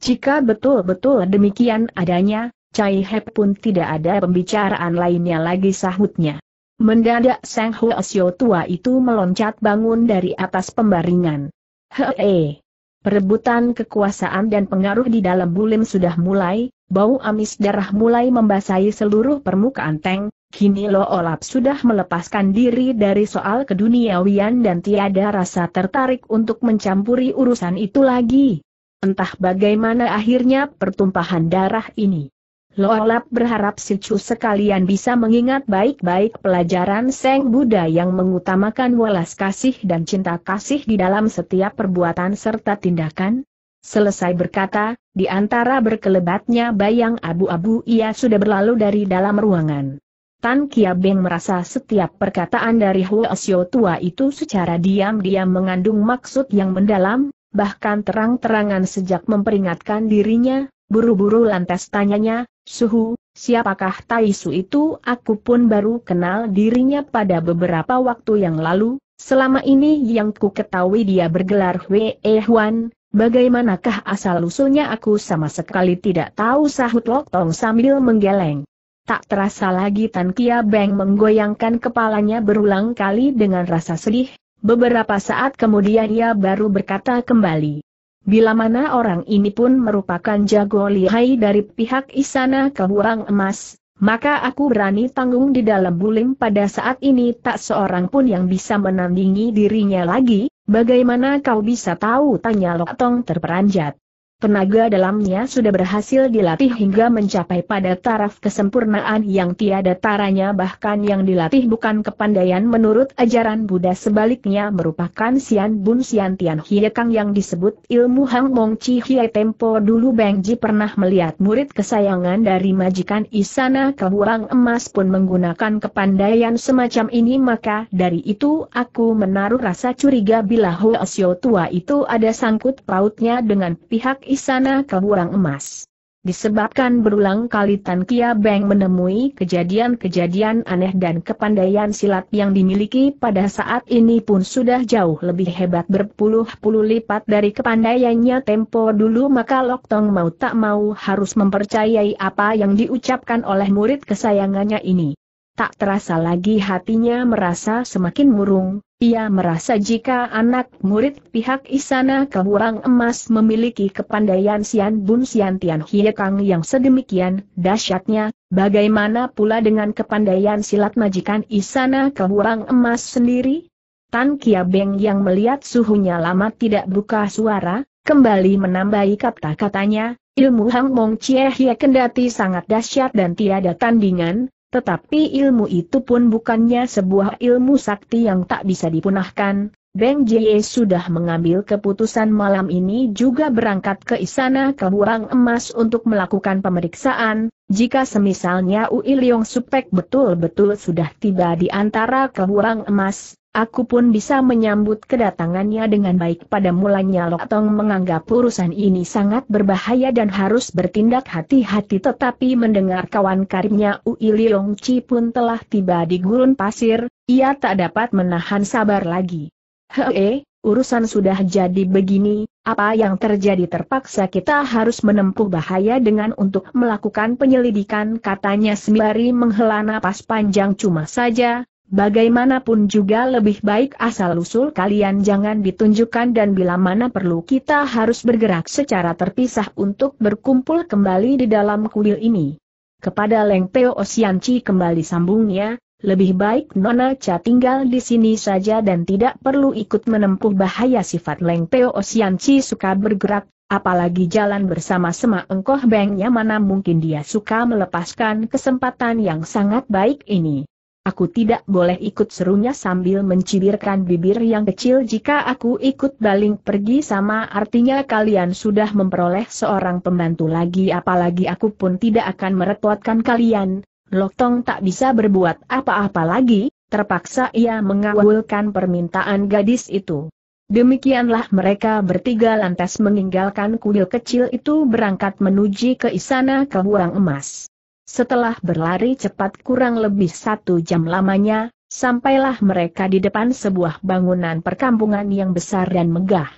Jika betul-betul demikian adanya, Cai He pun tidak ada pembicaraan lainnya lagi sahutnya. Mendadak Sang Huo Sio tua itu meloncat bangun dari atas pembaringan. Hee! Perebutan kekuasaan dan pengaruh di dalam bulim sudah mulai, bau amis darah mulai membasahi seluruh permukaan teng. Kini Lo Olap sudah melepaskan diri dari soal keduniawian dan tiada rasa tertarik untuk mencampuri urusan itu lagi. Entah bagaimana akhirnya pertumpahan darah ini. Lo Olap berharap si Chu sekalian bisa mengingat baik-baik pelajaran Seng Buddha yang mengutamakan welas kasih dan cinta kasih di dalam setiap perbuatan serta tindakan, Selesai berkata, di antara berkelebatnya bayang abu-abu ia sudah berlalu dari dalam ruangan. Tan Beng merasa setiap perkataan dari Xiu tua itu secara diam-diam mengandung maksud yang mendalam, bahkan terang-terangan sejak memperingatkan dirinya, buru-buru lantas tanyanya, Suhu, siapakah Tai Su itu? Aku pun baru kenal dirinya pada beberapa waktu yang lalu, selama ini yang ku ketahui dia bergelar Wei e Huan, bagaimanakah asal-usulnya aku sama sekali tidak tahu sahut Lok Tong sambil menggeleng. Tak terasa lagi Tan Kia Beng menggoyangkan kepalanya berulang kali dengan rasa sedih, beberapa saat kemudian ia baru berkata kembali. Bila mana orang ini pun merupakan jago lihai dari pihak Isana kebuang emas, maka aku berani tanggung di dalam bulim pada saat ini tak seorang pun yang bisa menandingi dirinya lagi, bagaimana kau bisa tahu tanya Lok Tong terperanjat. Tenaga dalamnya sudah berhasil dilatih hingga mencapai pada taraf kesempurnaan yang tiada taranya bahkan yang dilatih bukan kepandaian menurut ajaran Buddha sebaliknya merupakan Sian Bun Sian Tian Hie Kang yang disebut ilmu Hang Mong Chi Hie Tempo dulu Beng Ji pernah melihat murid kesayangan dari majikan Isana Kehuang Emas pun menggunakan kepandaian semacam ini maka dari itu aku menaruh rasa curiga bila Hoa asio tua itu ada sangkut pautnya dengan pihak Isana Kebuang Emas. Disebabkan berulang kali Tan Kia Beng menemui kejadian-kejadian aneh dan kepandaian silat yang dimiliki pada saat ini pun sudah jauh lebih hebat berpuluh-puluh lipat dari kepandaiannya tempo dulu maka Lok Tong mau tak mau harus mempercayai apa yang diucapkan oleh murid kesayangannya ini. Tak terasa lagi hatinya merasa semakin murung, ia merasa jika anak murid pihak Isana Kehurang Emas memiliki kepandaian Sian Bun Sian Tian Hie Kang yang sedemikian dahsyatnya, bagaimana pula dengan kepandaian silat majikan Isana Kehurang Emas sendiri? Tan Kia Beng yang melihat suhunya lama tidak buka suara, kembali menambahi kata-katanya, ilmu Hang Mong Chie Hie kendati sangat dahsyat dan tiada tandingan, tetapi ilmu itu pun bukannya sebuah ilmu sakti yang tak bisa dipunahkan. Beng Jie sudah mengambil keputusan malam ini juga berangkat ke Istana Kehurang Emas untuk melakukan pemeriksaan, jika semisalnya Ui Leong Supek betul-betul sudah tiba di antara Kehurang Emas, Aku pun bisa menyambut kedatangannya dengan baik pada mulanya Loktong menganggap urusan ini sangat berbahaya dan harus bertindak hati-hati tetapi mendengar kawan karibnya Ui Lilong pun telah tiba di gurun pasir, ia tak dapat menahan sabar lagi. Hee, urusan sudah jadi begini, apa yang terjadi terpaksa kita harus menempuh bahaya dengan untuk melakukan penyelidikan katanya sembari menghela napas panjang cuma saja, Bagaimanapun juga lebih baik asal-usul kalian jangan ditunjukkan dan bila mana perlu kita harus bergerak secara terpisah untuk berkumpul kembali di dalam kuil ini. Kepada Leng Peo Osianci kembali sambungnya, lebih baik Nona Cha tinggal di sini saja dan tidak perlu ikut menempuh bahaya sifat Leng Peo Osianci suka bergerak, apalagi jalan bersama-sama engkoh bengnya mana mungkin dia suka melepaskan kesempatan yang sangat baik ini. Aku tidak boleh ikut serunya sambil mencibirkan bibir yang kecil jika aku ikut baling pergi sama artinya kalian sudah memperoleh seorang pembantu lagi apalagi aku pun tidak akan merepotkan kalian. Loktong tak bisa berbuat apa-apa lagi, terpaksa ia mengawulkan permintaan gadis itu. Demikianlah mereka bertiga lantas meninggalkan kuil kecil itu berangkat menuju ke istana kebuang emas. Setelah berlari cepat kurang lebih satu jam lamanya, sampailah mereka di depan sebuah bangunan perkampungan yang besar dan megah.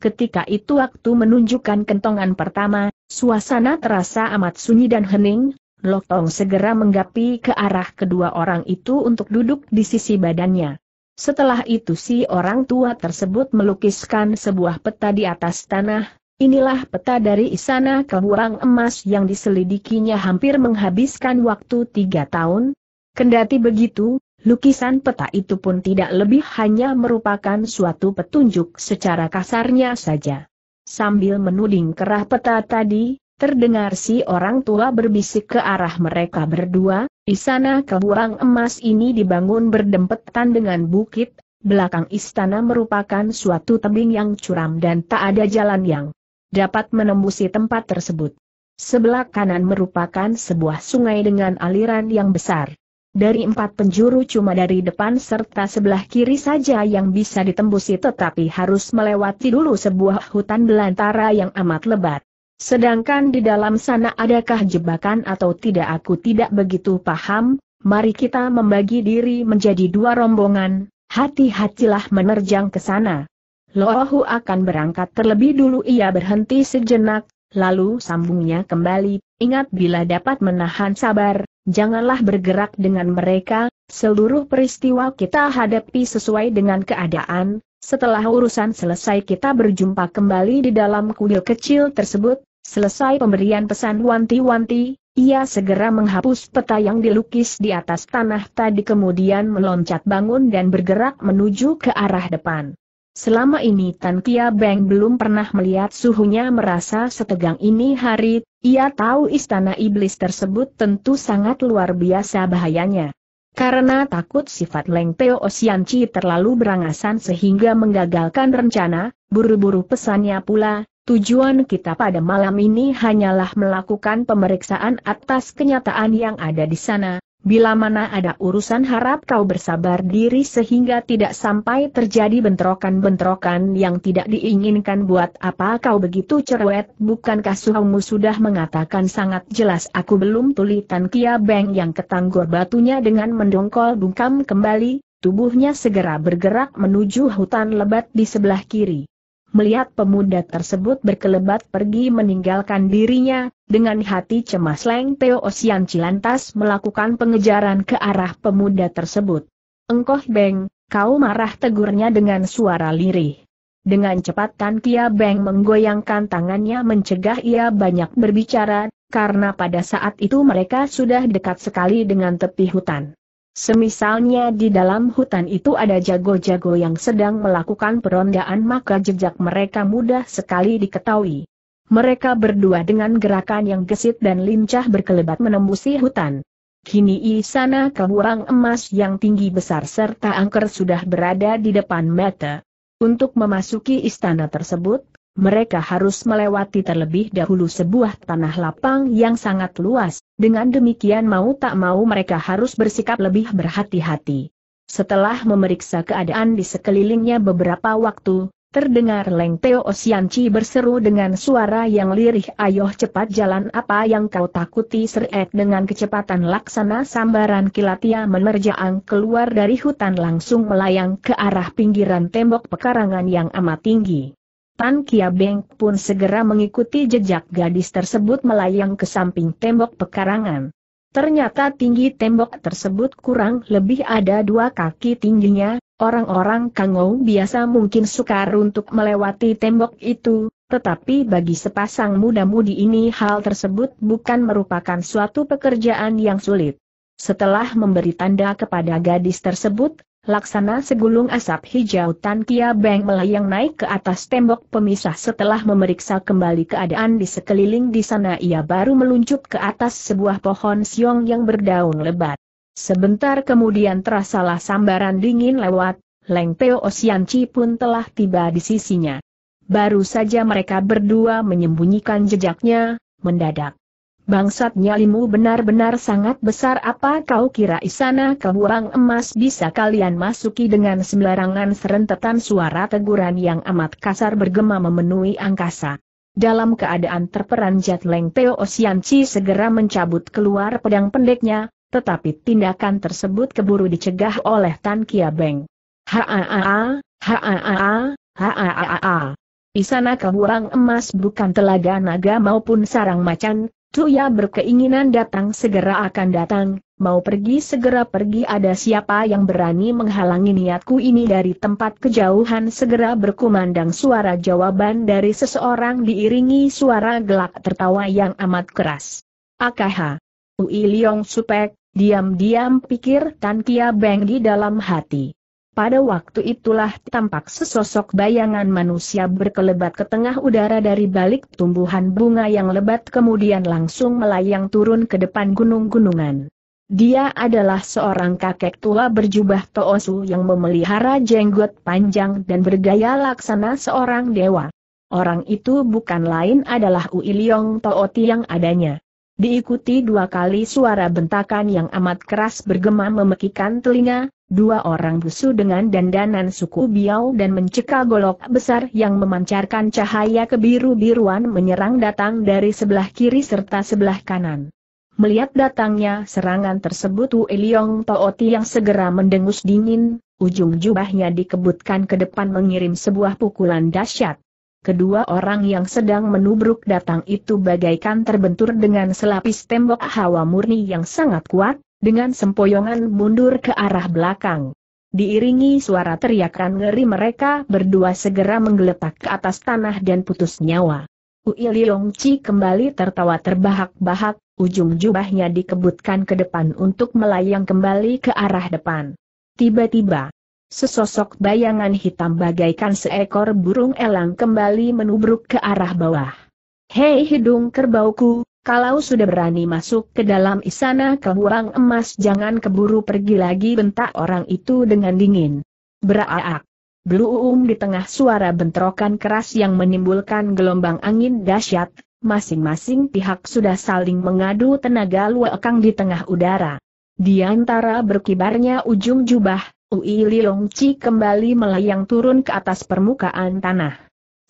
Ketika itu waktu menunjukkan kentongan pertama, suasana terasa amat sunyi dan hening, Lokong segera menggapi ke arah kedua orang itu untuk duduk di sisi badannya. Setelah itu si orang tua tersebut melukiskan sebuah peta di atas tanah, Inilah peta dari Istana kehurang Emas yang diselidikinya hampir menghabiskan waktu tiga tahun. Kendati begitu, lukisan peta itu pun tidak lebih hanya merupakan suatu petunjuk secara kasarnya saja. Sambil menuding kerah peta tadi, terdengar si orang tua berbisik ke arah mereka berdua, Istana kehurang Emas ini dibangun berdempetan dengan bukit, belakang istana merupakan suatu tebing yang curam dan tak ada jalan yang dapat menembusi tempat tersebut. Sebelah kanan merupakan sebuah sungai dengan aliran yang besar. Dari empat penjuru cuma dari depan serta sebelah kiri saja yang bisa ditembusi tetapi harus melewati dulu sebuah hutan belantara yang amat lebat. Sedangkan di dalam sana adakah jebakan atau tidak aku tidak begitu paham, mari kita membagi diri menjadi dua rombongan, hati-hatilah menerjang ke sana. Lohu akan berangkat terlebih dulu ia berhenti sejenak, lalu sambungnya kembali, ingat bila dapat menahan sabar, janganlah bergerak dengan mereka, seluruh peristiwa kita hadapi sesuai dengan keadaan, setelah urusan selesai kita berjumpa kembali di dalam kuil kecil tersebut, selesai pemberian pesan wanti-wanti, ia segera menghapus peta yang dilukis di atas tanah tadi kemudian meloncat bangun dan bergerak menuju ke arah depan. Selama ini Tan Kia Beng belum pernah melihat suhunya merasa setegang ini hari, ia tahu istana iblis tersebut tentu sangat luar biasa bahayanya. Karena takut sifat Leng Osian Chi terlalu berangasan sehingga menggagalkan rencana, buru-buru pesannya pula, tujuan kita pada malam ini hanyalah melakukan pemeriksaan atas kenyataan yang ada di sana, Bila mana ada urusan harap kau bersabar diri sehingga tidak sampai terjadi bentrokan-bentrokan yang tidak diinginkan buat apa kau begitu cerewet bukankah suhumu sudah mengatakan sangat jelas aku belum tulitan Kia Beng yang ketanggor batunya dengan mendongkol bungkam kembali, tubuhnya segera bergerak menuju hutan lebat di sebelah kiri. Melihat pemuda tersebut berkelebat pergi meninggalkan dirinya, dengan hati cemas Leng Teo Osian Cilantas melakukan pengejaran ke arah pemuda tersebut. Engkoh Beng, kau marah tegurnya dengan suara lirih. Dengan cepat Tan Kia Beng menggoyangkan tangannya mencegah ia banyak berbicara, karena pada saat itu mereka sudah dekat sekali dengan tepi hutan. Semisalnya di dalam hutan itu ada jago-jago yang sedang melakukan perondaan maka jejak mereka mudah sekali diketahui. Mereka berdua dengan gerakan yang gesit dan lincah berkelebat menembusi hutan. Kini Isana keburang emas yang tinggi besar serta angker sudah berada di depan mata. Untuk memasuki istana tersebut, mereka harus melewati terlebih dahulu sebuah tanah lapang yang sangat luas, dengan demikian mau tak mau mereka harus bersikap lebih berhati-hati. Setelah memeriksa keadaan di sekelilingnya beberapa waktu, Terdengar Leng Teo Osianci berseru dengan suara yang lirih Ayoh cepat jalan apa yang kau takuti Seret dengan kecepatan laksana sambaran kilatia menerjaang keluar dari hutan langsung melayang ke arah pinggiran tembok pekarangan yang amat tinggi. Tan Kia Beng pun segera mengikuti jejak gadis tersebut melayang ke samping tembok pekarangan. Ternyata tinggi tembok tersebut kurang lebih ada dua kaki tingginya, orang-orang kangau biasa mungkin sukar untuk melewati tembok itu, tetapi bagi sepasang muda-mudi ini hal tersebut bukan merupakan suatu pekerjaan yang sulit. Setelah memberi tanda kepada gadis tersebut, laksana segulung asap hijau Tan Kia Beng melayang naik ke atas tembok pemisah setelah memeriksa kembali keadaan di sekeliling di sana ia baru meluncur ke atas sebuah pohon siong yang berdaun lebat. Sebentar kemudian terasalah sambaran dingin lewat, Leng Teo Osianci pun telah tiba di sisinya. Baru saja mereka berdua menyembunyikan jejaknya, mendadak bangsat nyalimu benar-benar sangat besar apa kau kira isana kebuang emas bisa kalian masuki dengan sembarangan serentetan suara teguran yang amat kasar bergema memenuhi angkasa. Dalam keadaan terperanjat Leng Teo Osianci segera mencabut keluar pedang pendeknya, tetapi tindakan tersebut keburu dicegah oleh Tan Kia Beng. ha a a Isana keburang emas bukan telaga naga maupun sarang macan, Tuya berkeinginan datang segera akan datang, mau pergi segera pergi ada siapa yang berani menghalangi niatku ini dari tempat kejauhan segera berkumandang suara jawaban dari seseorang diiringi suara gelak tertawa yang amat keras. Akaha. Ui Liong Supek, diam-diam pikir Tan Kia Beng di dalam hati. Pada waktu itulah tampak sesosok bayangan manusia berkelebat ke tengah udara dari balik tumbuhan bunga yang lebat kemudian langsung melayang turun ke depan gunung-gunungan. Dia adalah seorang kakek tua berjubah toosu yang memelihara jenggot panjang dan bergaya laksana seorang dewa. Orang itu bukan lain adalah Uiliong Tooti yang adanya. Diikuti dua kali suara bentakan yang amat keras bergema memekikan telinga, dua orang busu dengan dandanan suku Biau dan mencekal golok besar yang memancarkan cahaya kebiru-biruan menyerang datang dari sebelah kiri serta sebelah kanan. Melihat datangnya serangan tersebut Wu Eliong Tooti yang segera mendengus dingin, ujung jubahnya dikebutkan ke depan mengirim sebuah pukulan dahsyat. Kedua orang yang sedang menubruk datang itu bagaikan terbentur dengan selapis tembok hawa murni yang sangat kuat, dengan sempoyongan mundur ke arah belakang. Diiringi suara teriakan ngeri mereka berdua segera menggeletak ke atas tanah dan putus nyawa. Ui Liongci kembali tertawa terbahak-bahak, ujung jubahnya dikebutkan ke depan untuk melayang kembali ke arah depan. Tiba-tiba, sesosok bayangan hitam bagaikan seekor burung elang kembali menubruk ke arah bawah. Hei hidung kerbauku, kalau sudah berani masuk ke dalam istana keburang emas jangan keburu pergi lagi bentak orang itu dengan dingin. Beraak. Bluum di tengah suara bentrokan keras yang menimbulkan gelombang angin dahsyat, masing-masing pihak sudah saling mengadu tenaga luakang di tengah udara. Di antara berkibarnya ujung jubah, Ui Lilongci kembali melayang turun ke atas permukaan tanah.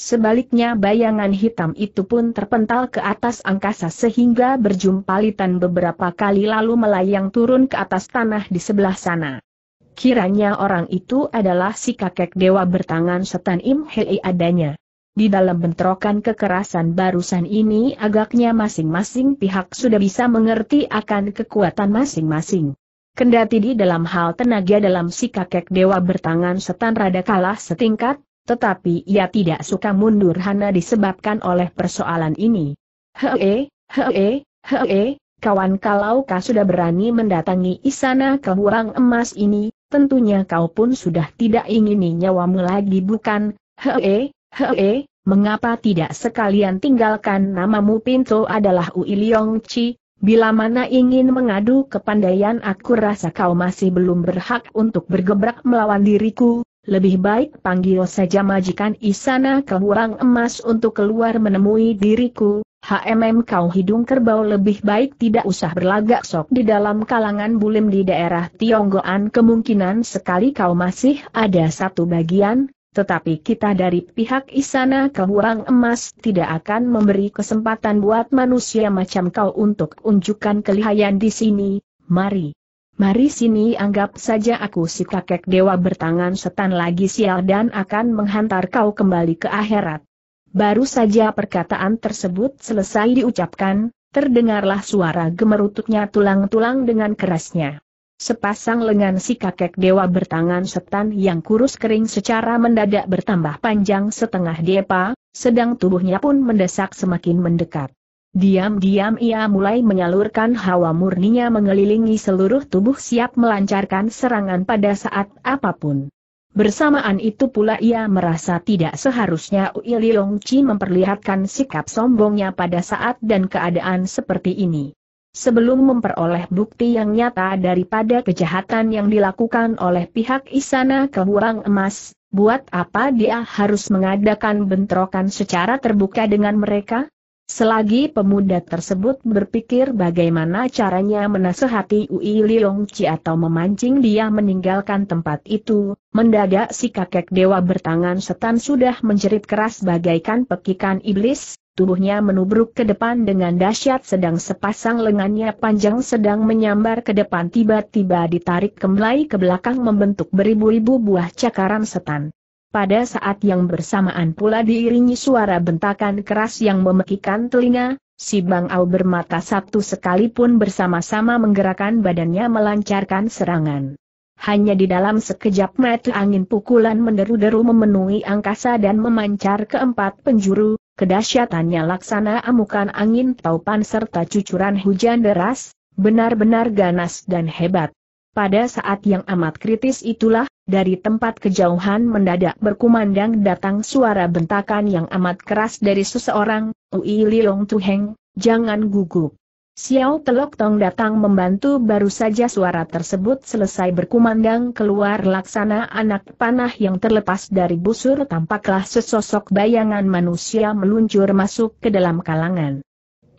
Sebaliknya bayangan hitam itu pun terpental ke atas angkasa sehingga berjumpa berjumpalitan beberapa kali lalu melayang turun ke atas tanah di sebelah sana. Kiranya orang itu adalah si kakek dewa bertangan setan Im Hei adanya. Di dalam bentrokan kekerasan barusan ini agaknya masing-masing pihak sudah bisa mengerti akan kekuatan masing-masing. Kendati di dalam hal tenaga dalam si kakek dewa bertangan setan rada kalah setingkat, tetapi ia tidak suka mundur hanya disebabkan oleh persoalan ini. Hee, hee, hee, kawan kalau kau sudah berani mendatangi istana kehurang emas ini, tentunya kau pun sudah tidak ingini nyawamu lagi bukan? Hee, hee, mengapa tidak sekalian tinggalkan namamu pinto adalah Ui Liong Chi, Bila mana ingin mengadu kepandaian aku rasa kau masih belum berhak untuk bergebrak melawan diriku, lebih baik panggil saja majikan Isana ke ruang emas untuk keluar menemui diriku, HMM kau hidung kerbau lebih baik tidak usah berlagak sok di dalam kalangan bulim di daerah Tionggoan kemungkinan sekali kau masih ada satu bagian, tetapi kita dari pihak Isana ke ruang emas tidak akan memberi kesempatan buat manusia macam kau untuk unjukkan kelihayan di sini, mari. Mari sini anggap saja aku si kakek dewa bertangan setan lagi sial dan akan menghantar kau kembali ke akhirat. Baru saja perkataan tersebut selesai diucapkan, terdengarlah suara gemerututnya tulang-tulang dengan kerasnya. Sepasang lengan si kakek dewa bertangan setan yang kurus kering secara mendadak bertambah panjang setengah depa, sedang tubuhnya pun mendesak semakin mendekat. Diam-diam ia mulai menyalurkan hawa murninya mengelilingi seluruh tubuh siap melancarkan serangan pada saat apapun. Bersamaan itu pula ia merasa tidak seharusnya Ui Liong Chi memperlihatkan sikap sombongnya pada saat dan keadaan seperti ini. Sebelum memperoleh bukti yang nyata daripada kejahatan yang dilakukan oleh pihak Isana Kehuang Emas, buat apa dia harus mengadakan bentrokan secara terbuka dengan mereka? Selagi pemuda tersebut berpikir bagaimana caranya menasehati Ui Liong Chi atau memancing dia meninggalkan tempat itu, mendadak si kakek dewa bertangan setan sudah menjerit keras bagaikan pekikan iblis, tubuhnya menubruk ke depan dengan dahsyat sedang sepasang lengannya panjang sedang menyambar ke depan tiba-tiba ditarik kembali ke belakang membentuk beribu-ribu buah cakaran setan. Pada saat yang bersamaan pula diiringi suara bentakan keras yang memekikan telinga, si Bang Au bermata Sabtu sekalipun bersama-sama menggerakkan badannya melancarkan serangan. Hanya di dalam sekejap mata angin pukulan menderu-deru memenuhi angkasa dan memancar ke empat penjuru, kedahsyatannya laksana amukan angin taupan serta cucuran hujan deras, benar-benar ganas dan hebat. Pada saat yang amat kritis itulah, dari tempat kejauhan mendadak berkumandang datang suara bentakan yang amat keras dari seseorang, Ui Liong Tuheng, jangan gugup. Xiao Telok Tong datang membantu baru saja suara tersebut selesai berkumandang keluar laksana anak panah yang terlepas dari busur tampaklah sesosok bayangan manusia meluncur masuk ke dalam kalangan.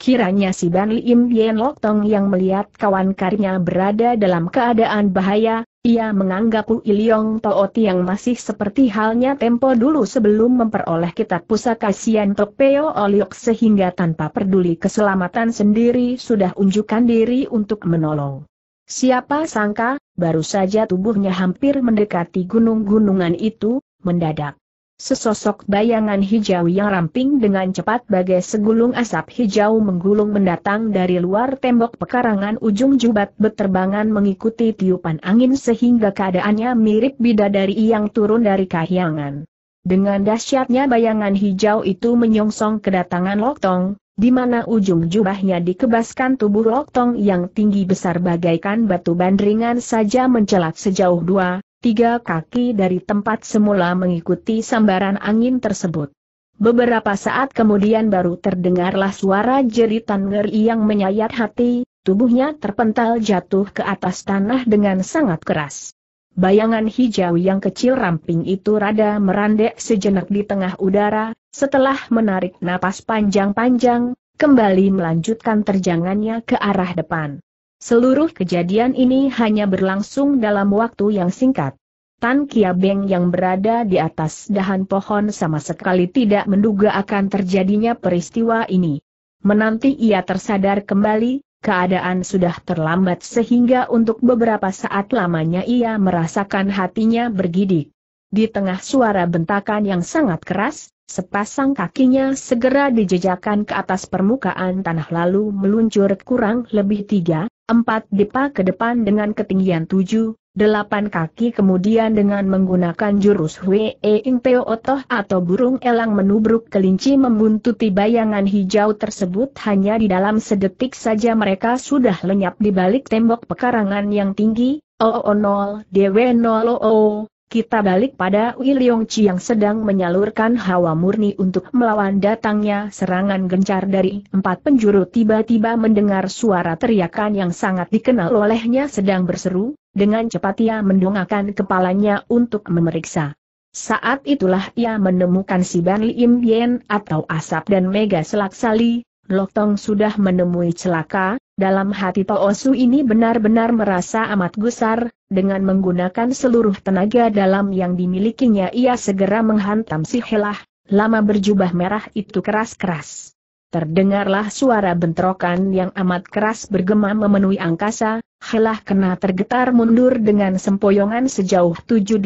Kiranya si Ban Lim Yen Lok Tong yang melihat kawan karinya berada dalam keadaan bahaya, ia menganggap U Iliong Tooti yang masih seperti halnya tempo dulu sebelum memperoleh kitab pusaka Sian Peo Oliok sehingga tanpa peduli keselamatan sendiri sudah unjukkan diri untuk menolong. Siapa sangka, baru saja tubuhnya hampir mendekati gunung-gunungan itu, mendadak. Sesosok bayangan hijau yang ramping dengan cepat bagai segulung asap hijau menggulung mendatang dari luar tembok pekarangan ujung jubat beterbangan mengikuti tiupan angin sehingga keadaannya mirip bidadari yang turun dari kahyangan. Dengan dahsyatnya bayangan hijau itu menyongsong kedatangan Loktong, di mana ujung jubahnya dikebaskan tubuh Loktong yang tinggi besar bagaikan batu bandringan saja mencelat sejauh dua, tiga kaki dari tempat semula mengikuti sambaran angin tersebut. Beberapa saat kemudian baru terdengarlah suara jeritan ngeri yang menyayat hati, tubuhnya terpental jatuh ke atas tanah dengan sangat keras. Bayangan hijau yang kecil ramping itu rada merandek sejenak di tengah udara, setelah menarik napas panjang-panjang, kembali melanjutkan terjangannya ke arah depan. Seluruh kejadian ini hanya berlangsung dalam waktu yang singkat. Tan Beng yang berada di atas dahan pohon sama sekali tidak menduga akan terjadinya peristiwa ini. Menanti ia tersadar kembali, keadaan sudah terlambat sehingga untuk beberapa saat lamanya ia merasakan hatinya bergidik. Di tengah suara bentakan yang sangat keras, sepasang kakinya segera dijejakkan ke atas permukaan tanah lalu meluncur kurang lebih tiga, empat dipa ke depan dengan ketinggian tujuh, delapan kaki kemudian dengan menggunakan jurus Hwee Ing Peo Otoh atau burung elang menubruk kelinci membuntuti bayangan hijau tersebut hanya di dalam sedetik saja mereka sudah lenyap di balik tembok pekarangan yang tinggi, OO0 DW0 oo dw kita balik pada Wei Chi yang sedang menyalurkan hawa murni untuk melawan datangnya serangan gencar dari empat penjuru tiba-tiba mendengar suara teriakan yang sangat dikenal olehnya sedang berseru, dengan cepat ia mendongakkan kepalanya untuk memeriksa. Saat itulah ia menemukan si Ban Im Yen atau Asap dan Mega Selaksali, Lokong sudah menemui celaka, dalam hati Toosu ini benar-benar merasa amat gusar, dengan menggunakan seluruh tenaga dalam yang dimilikinya ia segera menghantam si Helah, lama berjubah merah itu keras-keras. Terdengarlah suara bentrokan yang amat keras bergema memenuhi angkasa, Helah kena tergetar mundur dengan sempoyongan sejauh 7-8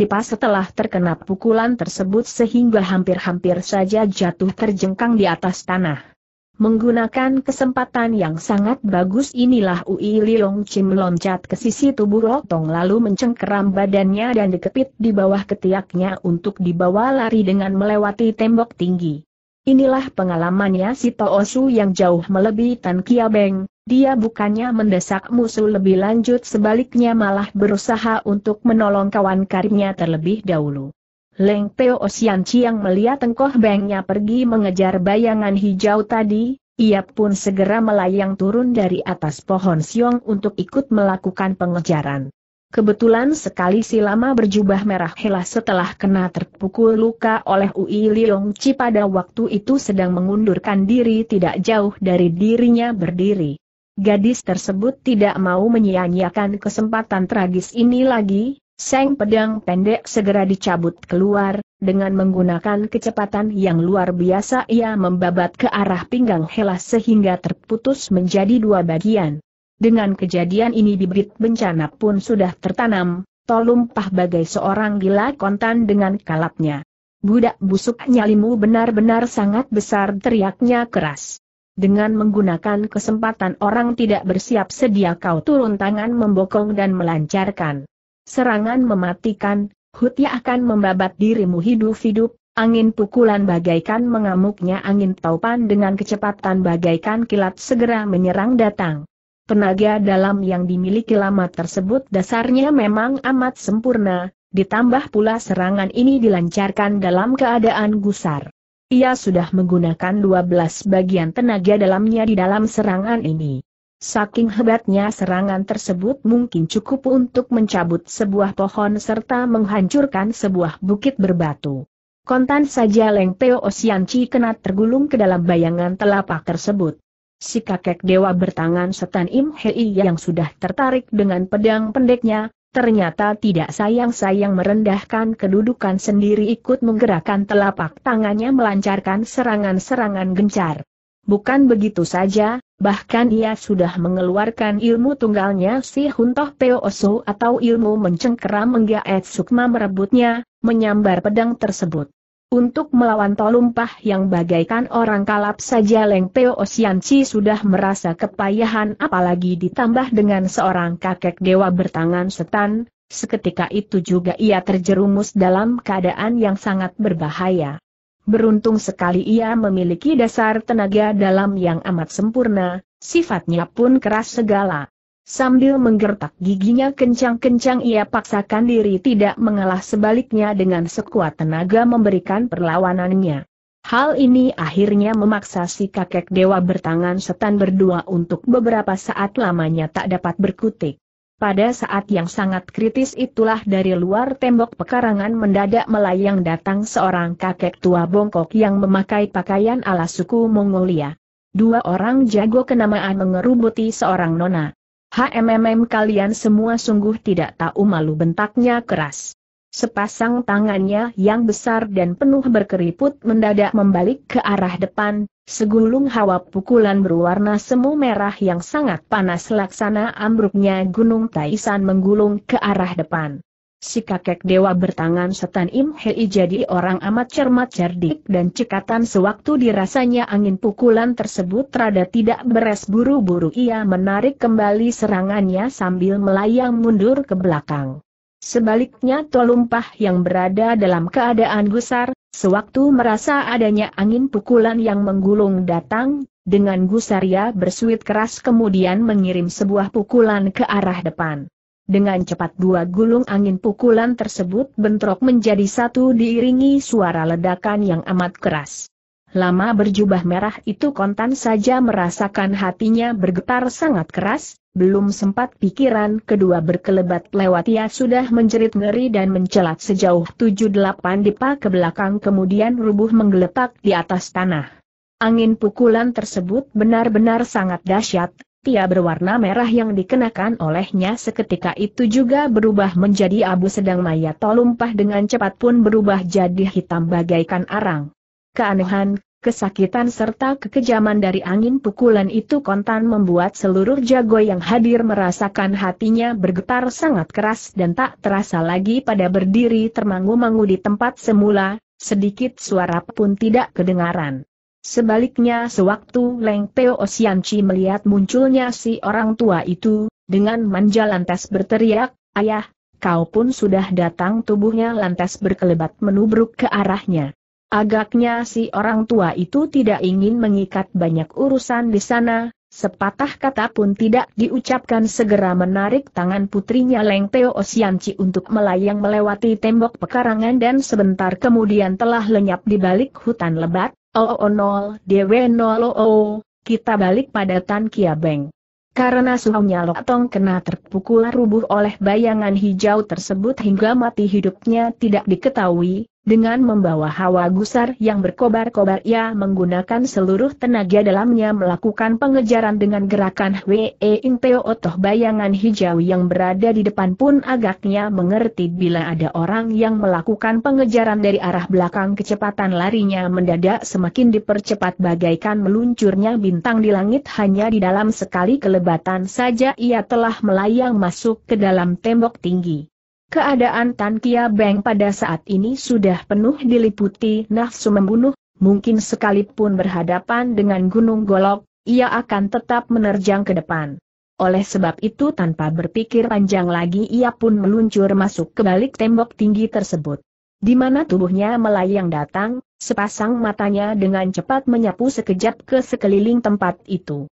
dipas setelah terkena pukulan tersebut sehingga hampir-hampir saja jatuh terjengkang di atas tanah. Menggunakan kesempatan yang sangat bagus inilah Ui Liong Chim loncat ke sisi tubuh Lotong lalu mencengkeram badannya dan dikepit di bawah ketiaknya untuk dibawa lari dengan melewati tembok tinggi. Inilah pengalamannya si Toosu yang jauh melebihi Tan Kia Beng, dia bukannya mendesak musuh lebih lanjut sebaliknya malah berusaha untuk menolong kawan karinya terlebih dahulu. Leng Teo Osian Chiang melihat tengkoh bengnya pergi mengejar bayangan hijau tadi, ia pun segera melayang turun dari atas pohon siong untuk ikut melakukan pengejaran. Kebetulan sekali si lama berjubah merah helah setelah kena terpukul luka oleh Ui Liong Chi pada waktu itu sedang mengundurkan diri tidak jauh dari dirinya berdiri. Gadis tersebut tidak mau menyia-nyiakan kesempatan tragis ini lagi, Seng pedang pendek segera dicabut keluar, dengan menggunakan kecepatan yang luar biasa ia membabat ke arah pinggang helas sehingga terputus menjadi dua bagian. Dengan kejadian ini bibit bencana pun sudah tertanam, tolumpah bagai seorang gila kontan dengan kalapnya. Budak busuk nyalimu benar-benar sangat besar teriaknya keras. Dengan menggunakan kesempatan orang tidak bersiap sedia kau turun tangan membokong dan melancarkan. Serangan mematikan, Hutia akan membabat dirimu hidup-hidup, angin pukulan bagaikan mengamuknya angin taupan dengan kecepatan bagaikan kilat segera menyerang datang. Tenaga dalam yang dimiliki lama tersebut dasarnya memang amat sempurna, ditambah pula serangan ini dilancarkan dalam keadaan gusar. Ia sudah menggunakan 12 bagian tenaga dalamnya di dalam serangan ini. Saking hebatnya serangan tersebut mungkin cukup untuk mencabut sebuah pohon serta menghancurkan sebuah bukit berbatu. Kontan saja Leng Peo Osianci kena tergulung ke dalam bayangan telapak tersebut. Si kakek dewa bertangan setan Im Hei yang sudah tertarik dengan pedang pendeknya, ternyata tidak sayang-sayang merendahkan kedudukan sendiri ikut menggerakkan telapak tangannya melancarkan serangan-serangan gencar. Bukan begitu saja, bahkan ia sudah mengeluarkan ilmu tunggalnya si Huntoh Peoso atau ilmu mencengkeram menggaet sukma merebutnya, menyambar pedang tersebut. Untuk melawan tolumpah yang bagaikan orang kalap saja Leng Peo sudah merasa kepayahan apalagi ditambah dengan seorang kakek dewa bertangan setan, seketika itu juga ia terjerumus dalam keadaan yang sangat berbahaya. Beruntung sekali ia memiliki dasar tenaga dalam yang amat sempurna, sifatnya pun keras segala. Sambil menggertak giginya kencang-kencang ia paksakan diri tidak mengalah sebaliknya dengan sekuat tenaga memberikan perlawanannya. Hal ini akhirnya memaksa si kakek dewa bertangan setan berdua untuk beberapa saat lamanya tak dapat berkutik. Pada saat yang sangat kritis itulah dari luar tembok pekarangan mendadak melayang datang seorang kakek tua bongkok yang memakai pakaian ala suku Mongolia. Dua orang jago kenamaan mengerubuti seorang nona. HMMM kalian semua sungguh tidak tahu malu bentaknya keras. Sepasang tangannya yang besar dan penuh berkeriput mendadak membalik ke arah depan, segulung hawa pukulan berwarna semu merah yang sangat panas laksana ambruknya Gunung Taisan menggulung ke arah depan. Si kakek dewa bertangan setan Im Hei jadi orang amat cermat cerdik dan cekatan sewaktu dirasanya angin pukulan tersebut rada tidak beres buru-buru ia menarik kembali serangannya sambil melayang mundur ke belakang. Sebaliknya Tolumpah yang berada dalam keadaan gusar, sewaktu merasa adanya angin pukulan yang menggulung datang, dengan gusar ia bersuit keras kemudian mengirim sebuah pukulan ke arah depan. Dengan cepat dua gulung angin pukulan tersebut bentrok menjadi satu diiringi suara ledakan yang amat keras lama berjubah merah itu kontan saja merasakan hatinya bergetar sangat keras, belum sempat pikiran kedua berkelebat lewat ia sudah menjerit ngeri dan mencelat sejauh tujuh delapan dipa ke belakang kemudian rubuh menggeletak di atas tanah. Angin pukulan tersebut benar-benar sangat dahsyat, tia berwarna merah yang dikenakan olehnya seketika itu juga berubah menjadi abu sedang mayat lumpah dengan cepat pun berubah jadi hitam bagaikan arang. Keanehan, Kesakitan serta kekejaman dari angin pukulan itu kontan membuat seluruh jago yang hadir merasakan hatinya bergetar sangat keras dan tak terasa lagi pada berdiri termangu-mangu di tempat semula, sedikit suara pun tidak kedengaran. Sebaliknya sewaktu Leng Peo Osianci melihat munculnya si orang tua itu, dengan manja lantas berteriak, Ayah, kau pun sudah datang tubuhnya lantas berkelebat menubruk ke arahnya. Agaknya si orang tua itu tidak ingin mengikat banyak urusan di sana, sepatah kata pun tidak diucapkan segera menarik tangan putrinya Leng Teo Osianci untuk melayang melewati tembok pekarangan dan sebentar kemudian telah lenyap di balik hutan lebat, OO0 DW00, kita balik pada Tan Kia Beng. Karena suhunya Tong kena terpukul rubuh oleh bayangan hijau tersebut hingga mati hidupnya tidak diketahui, dengan membawa hawa gusar yang berkobar-kobar ia menggunakan seluruh tenaga dalamnya melakukan pengejaran dengan gerakan Ing Teo Otoh bayangan hijau yang berada di depan pun agaknya mengerti bila ada orang yang melakukan pengejaran dari arah belakang kecepatan larinya mendadak semakin dipercepat bagaikan meluncurnya bintang di langit hanya di dalam sekali kelebatan saja ia telah melayang masuk ke dalam tembok tinggi. Keadaan Tan Kia Beng pada saat ini sudah penuh diliputi nafsu membunuh, mungkin sekalipun berhadapan dengan Gunung Golok, ia akan tetap menerjang ke depan. Oleh sebab itu tanpa berpikir panjang lagi ia pun meluncur masuk ke balik tembok tinggi tersebut. Di mana tubuhnya melayang datang, sepasang matanya dengan cepat menyapu sekejap ke sekeliling tempat itu.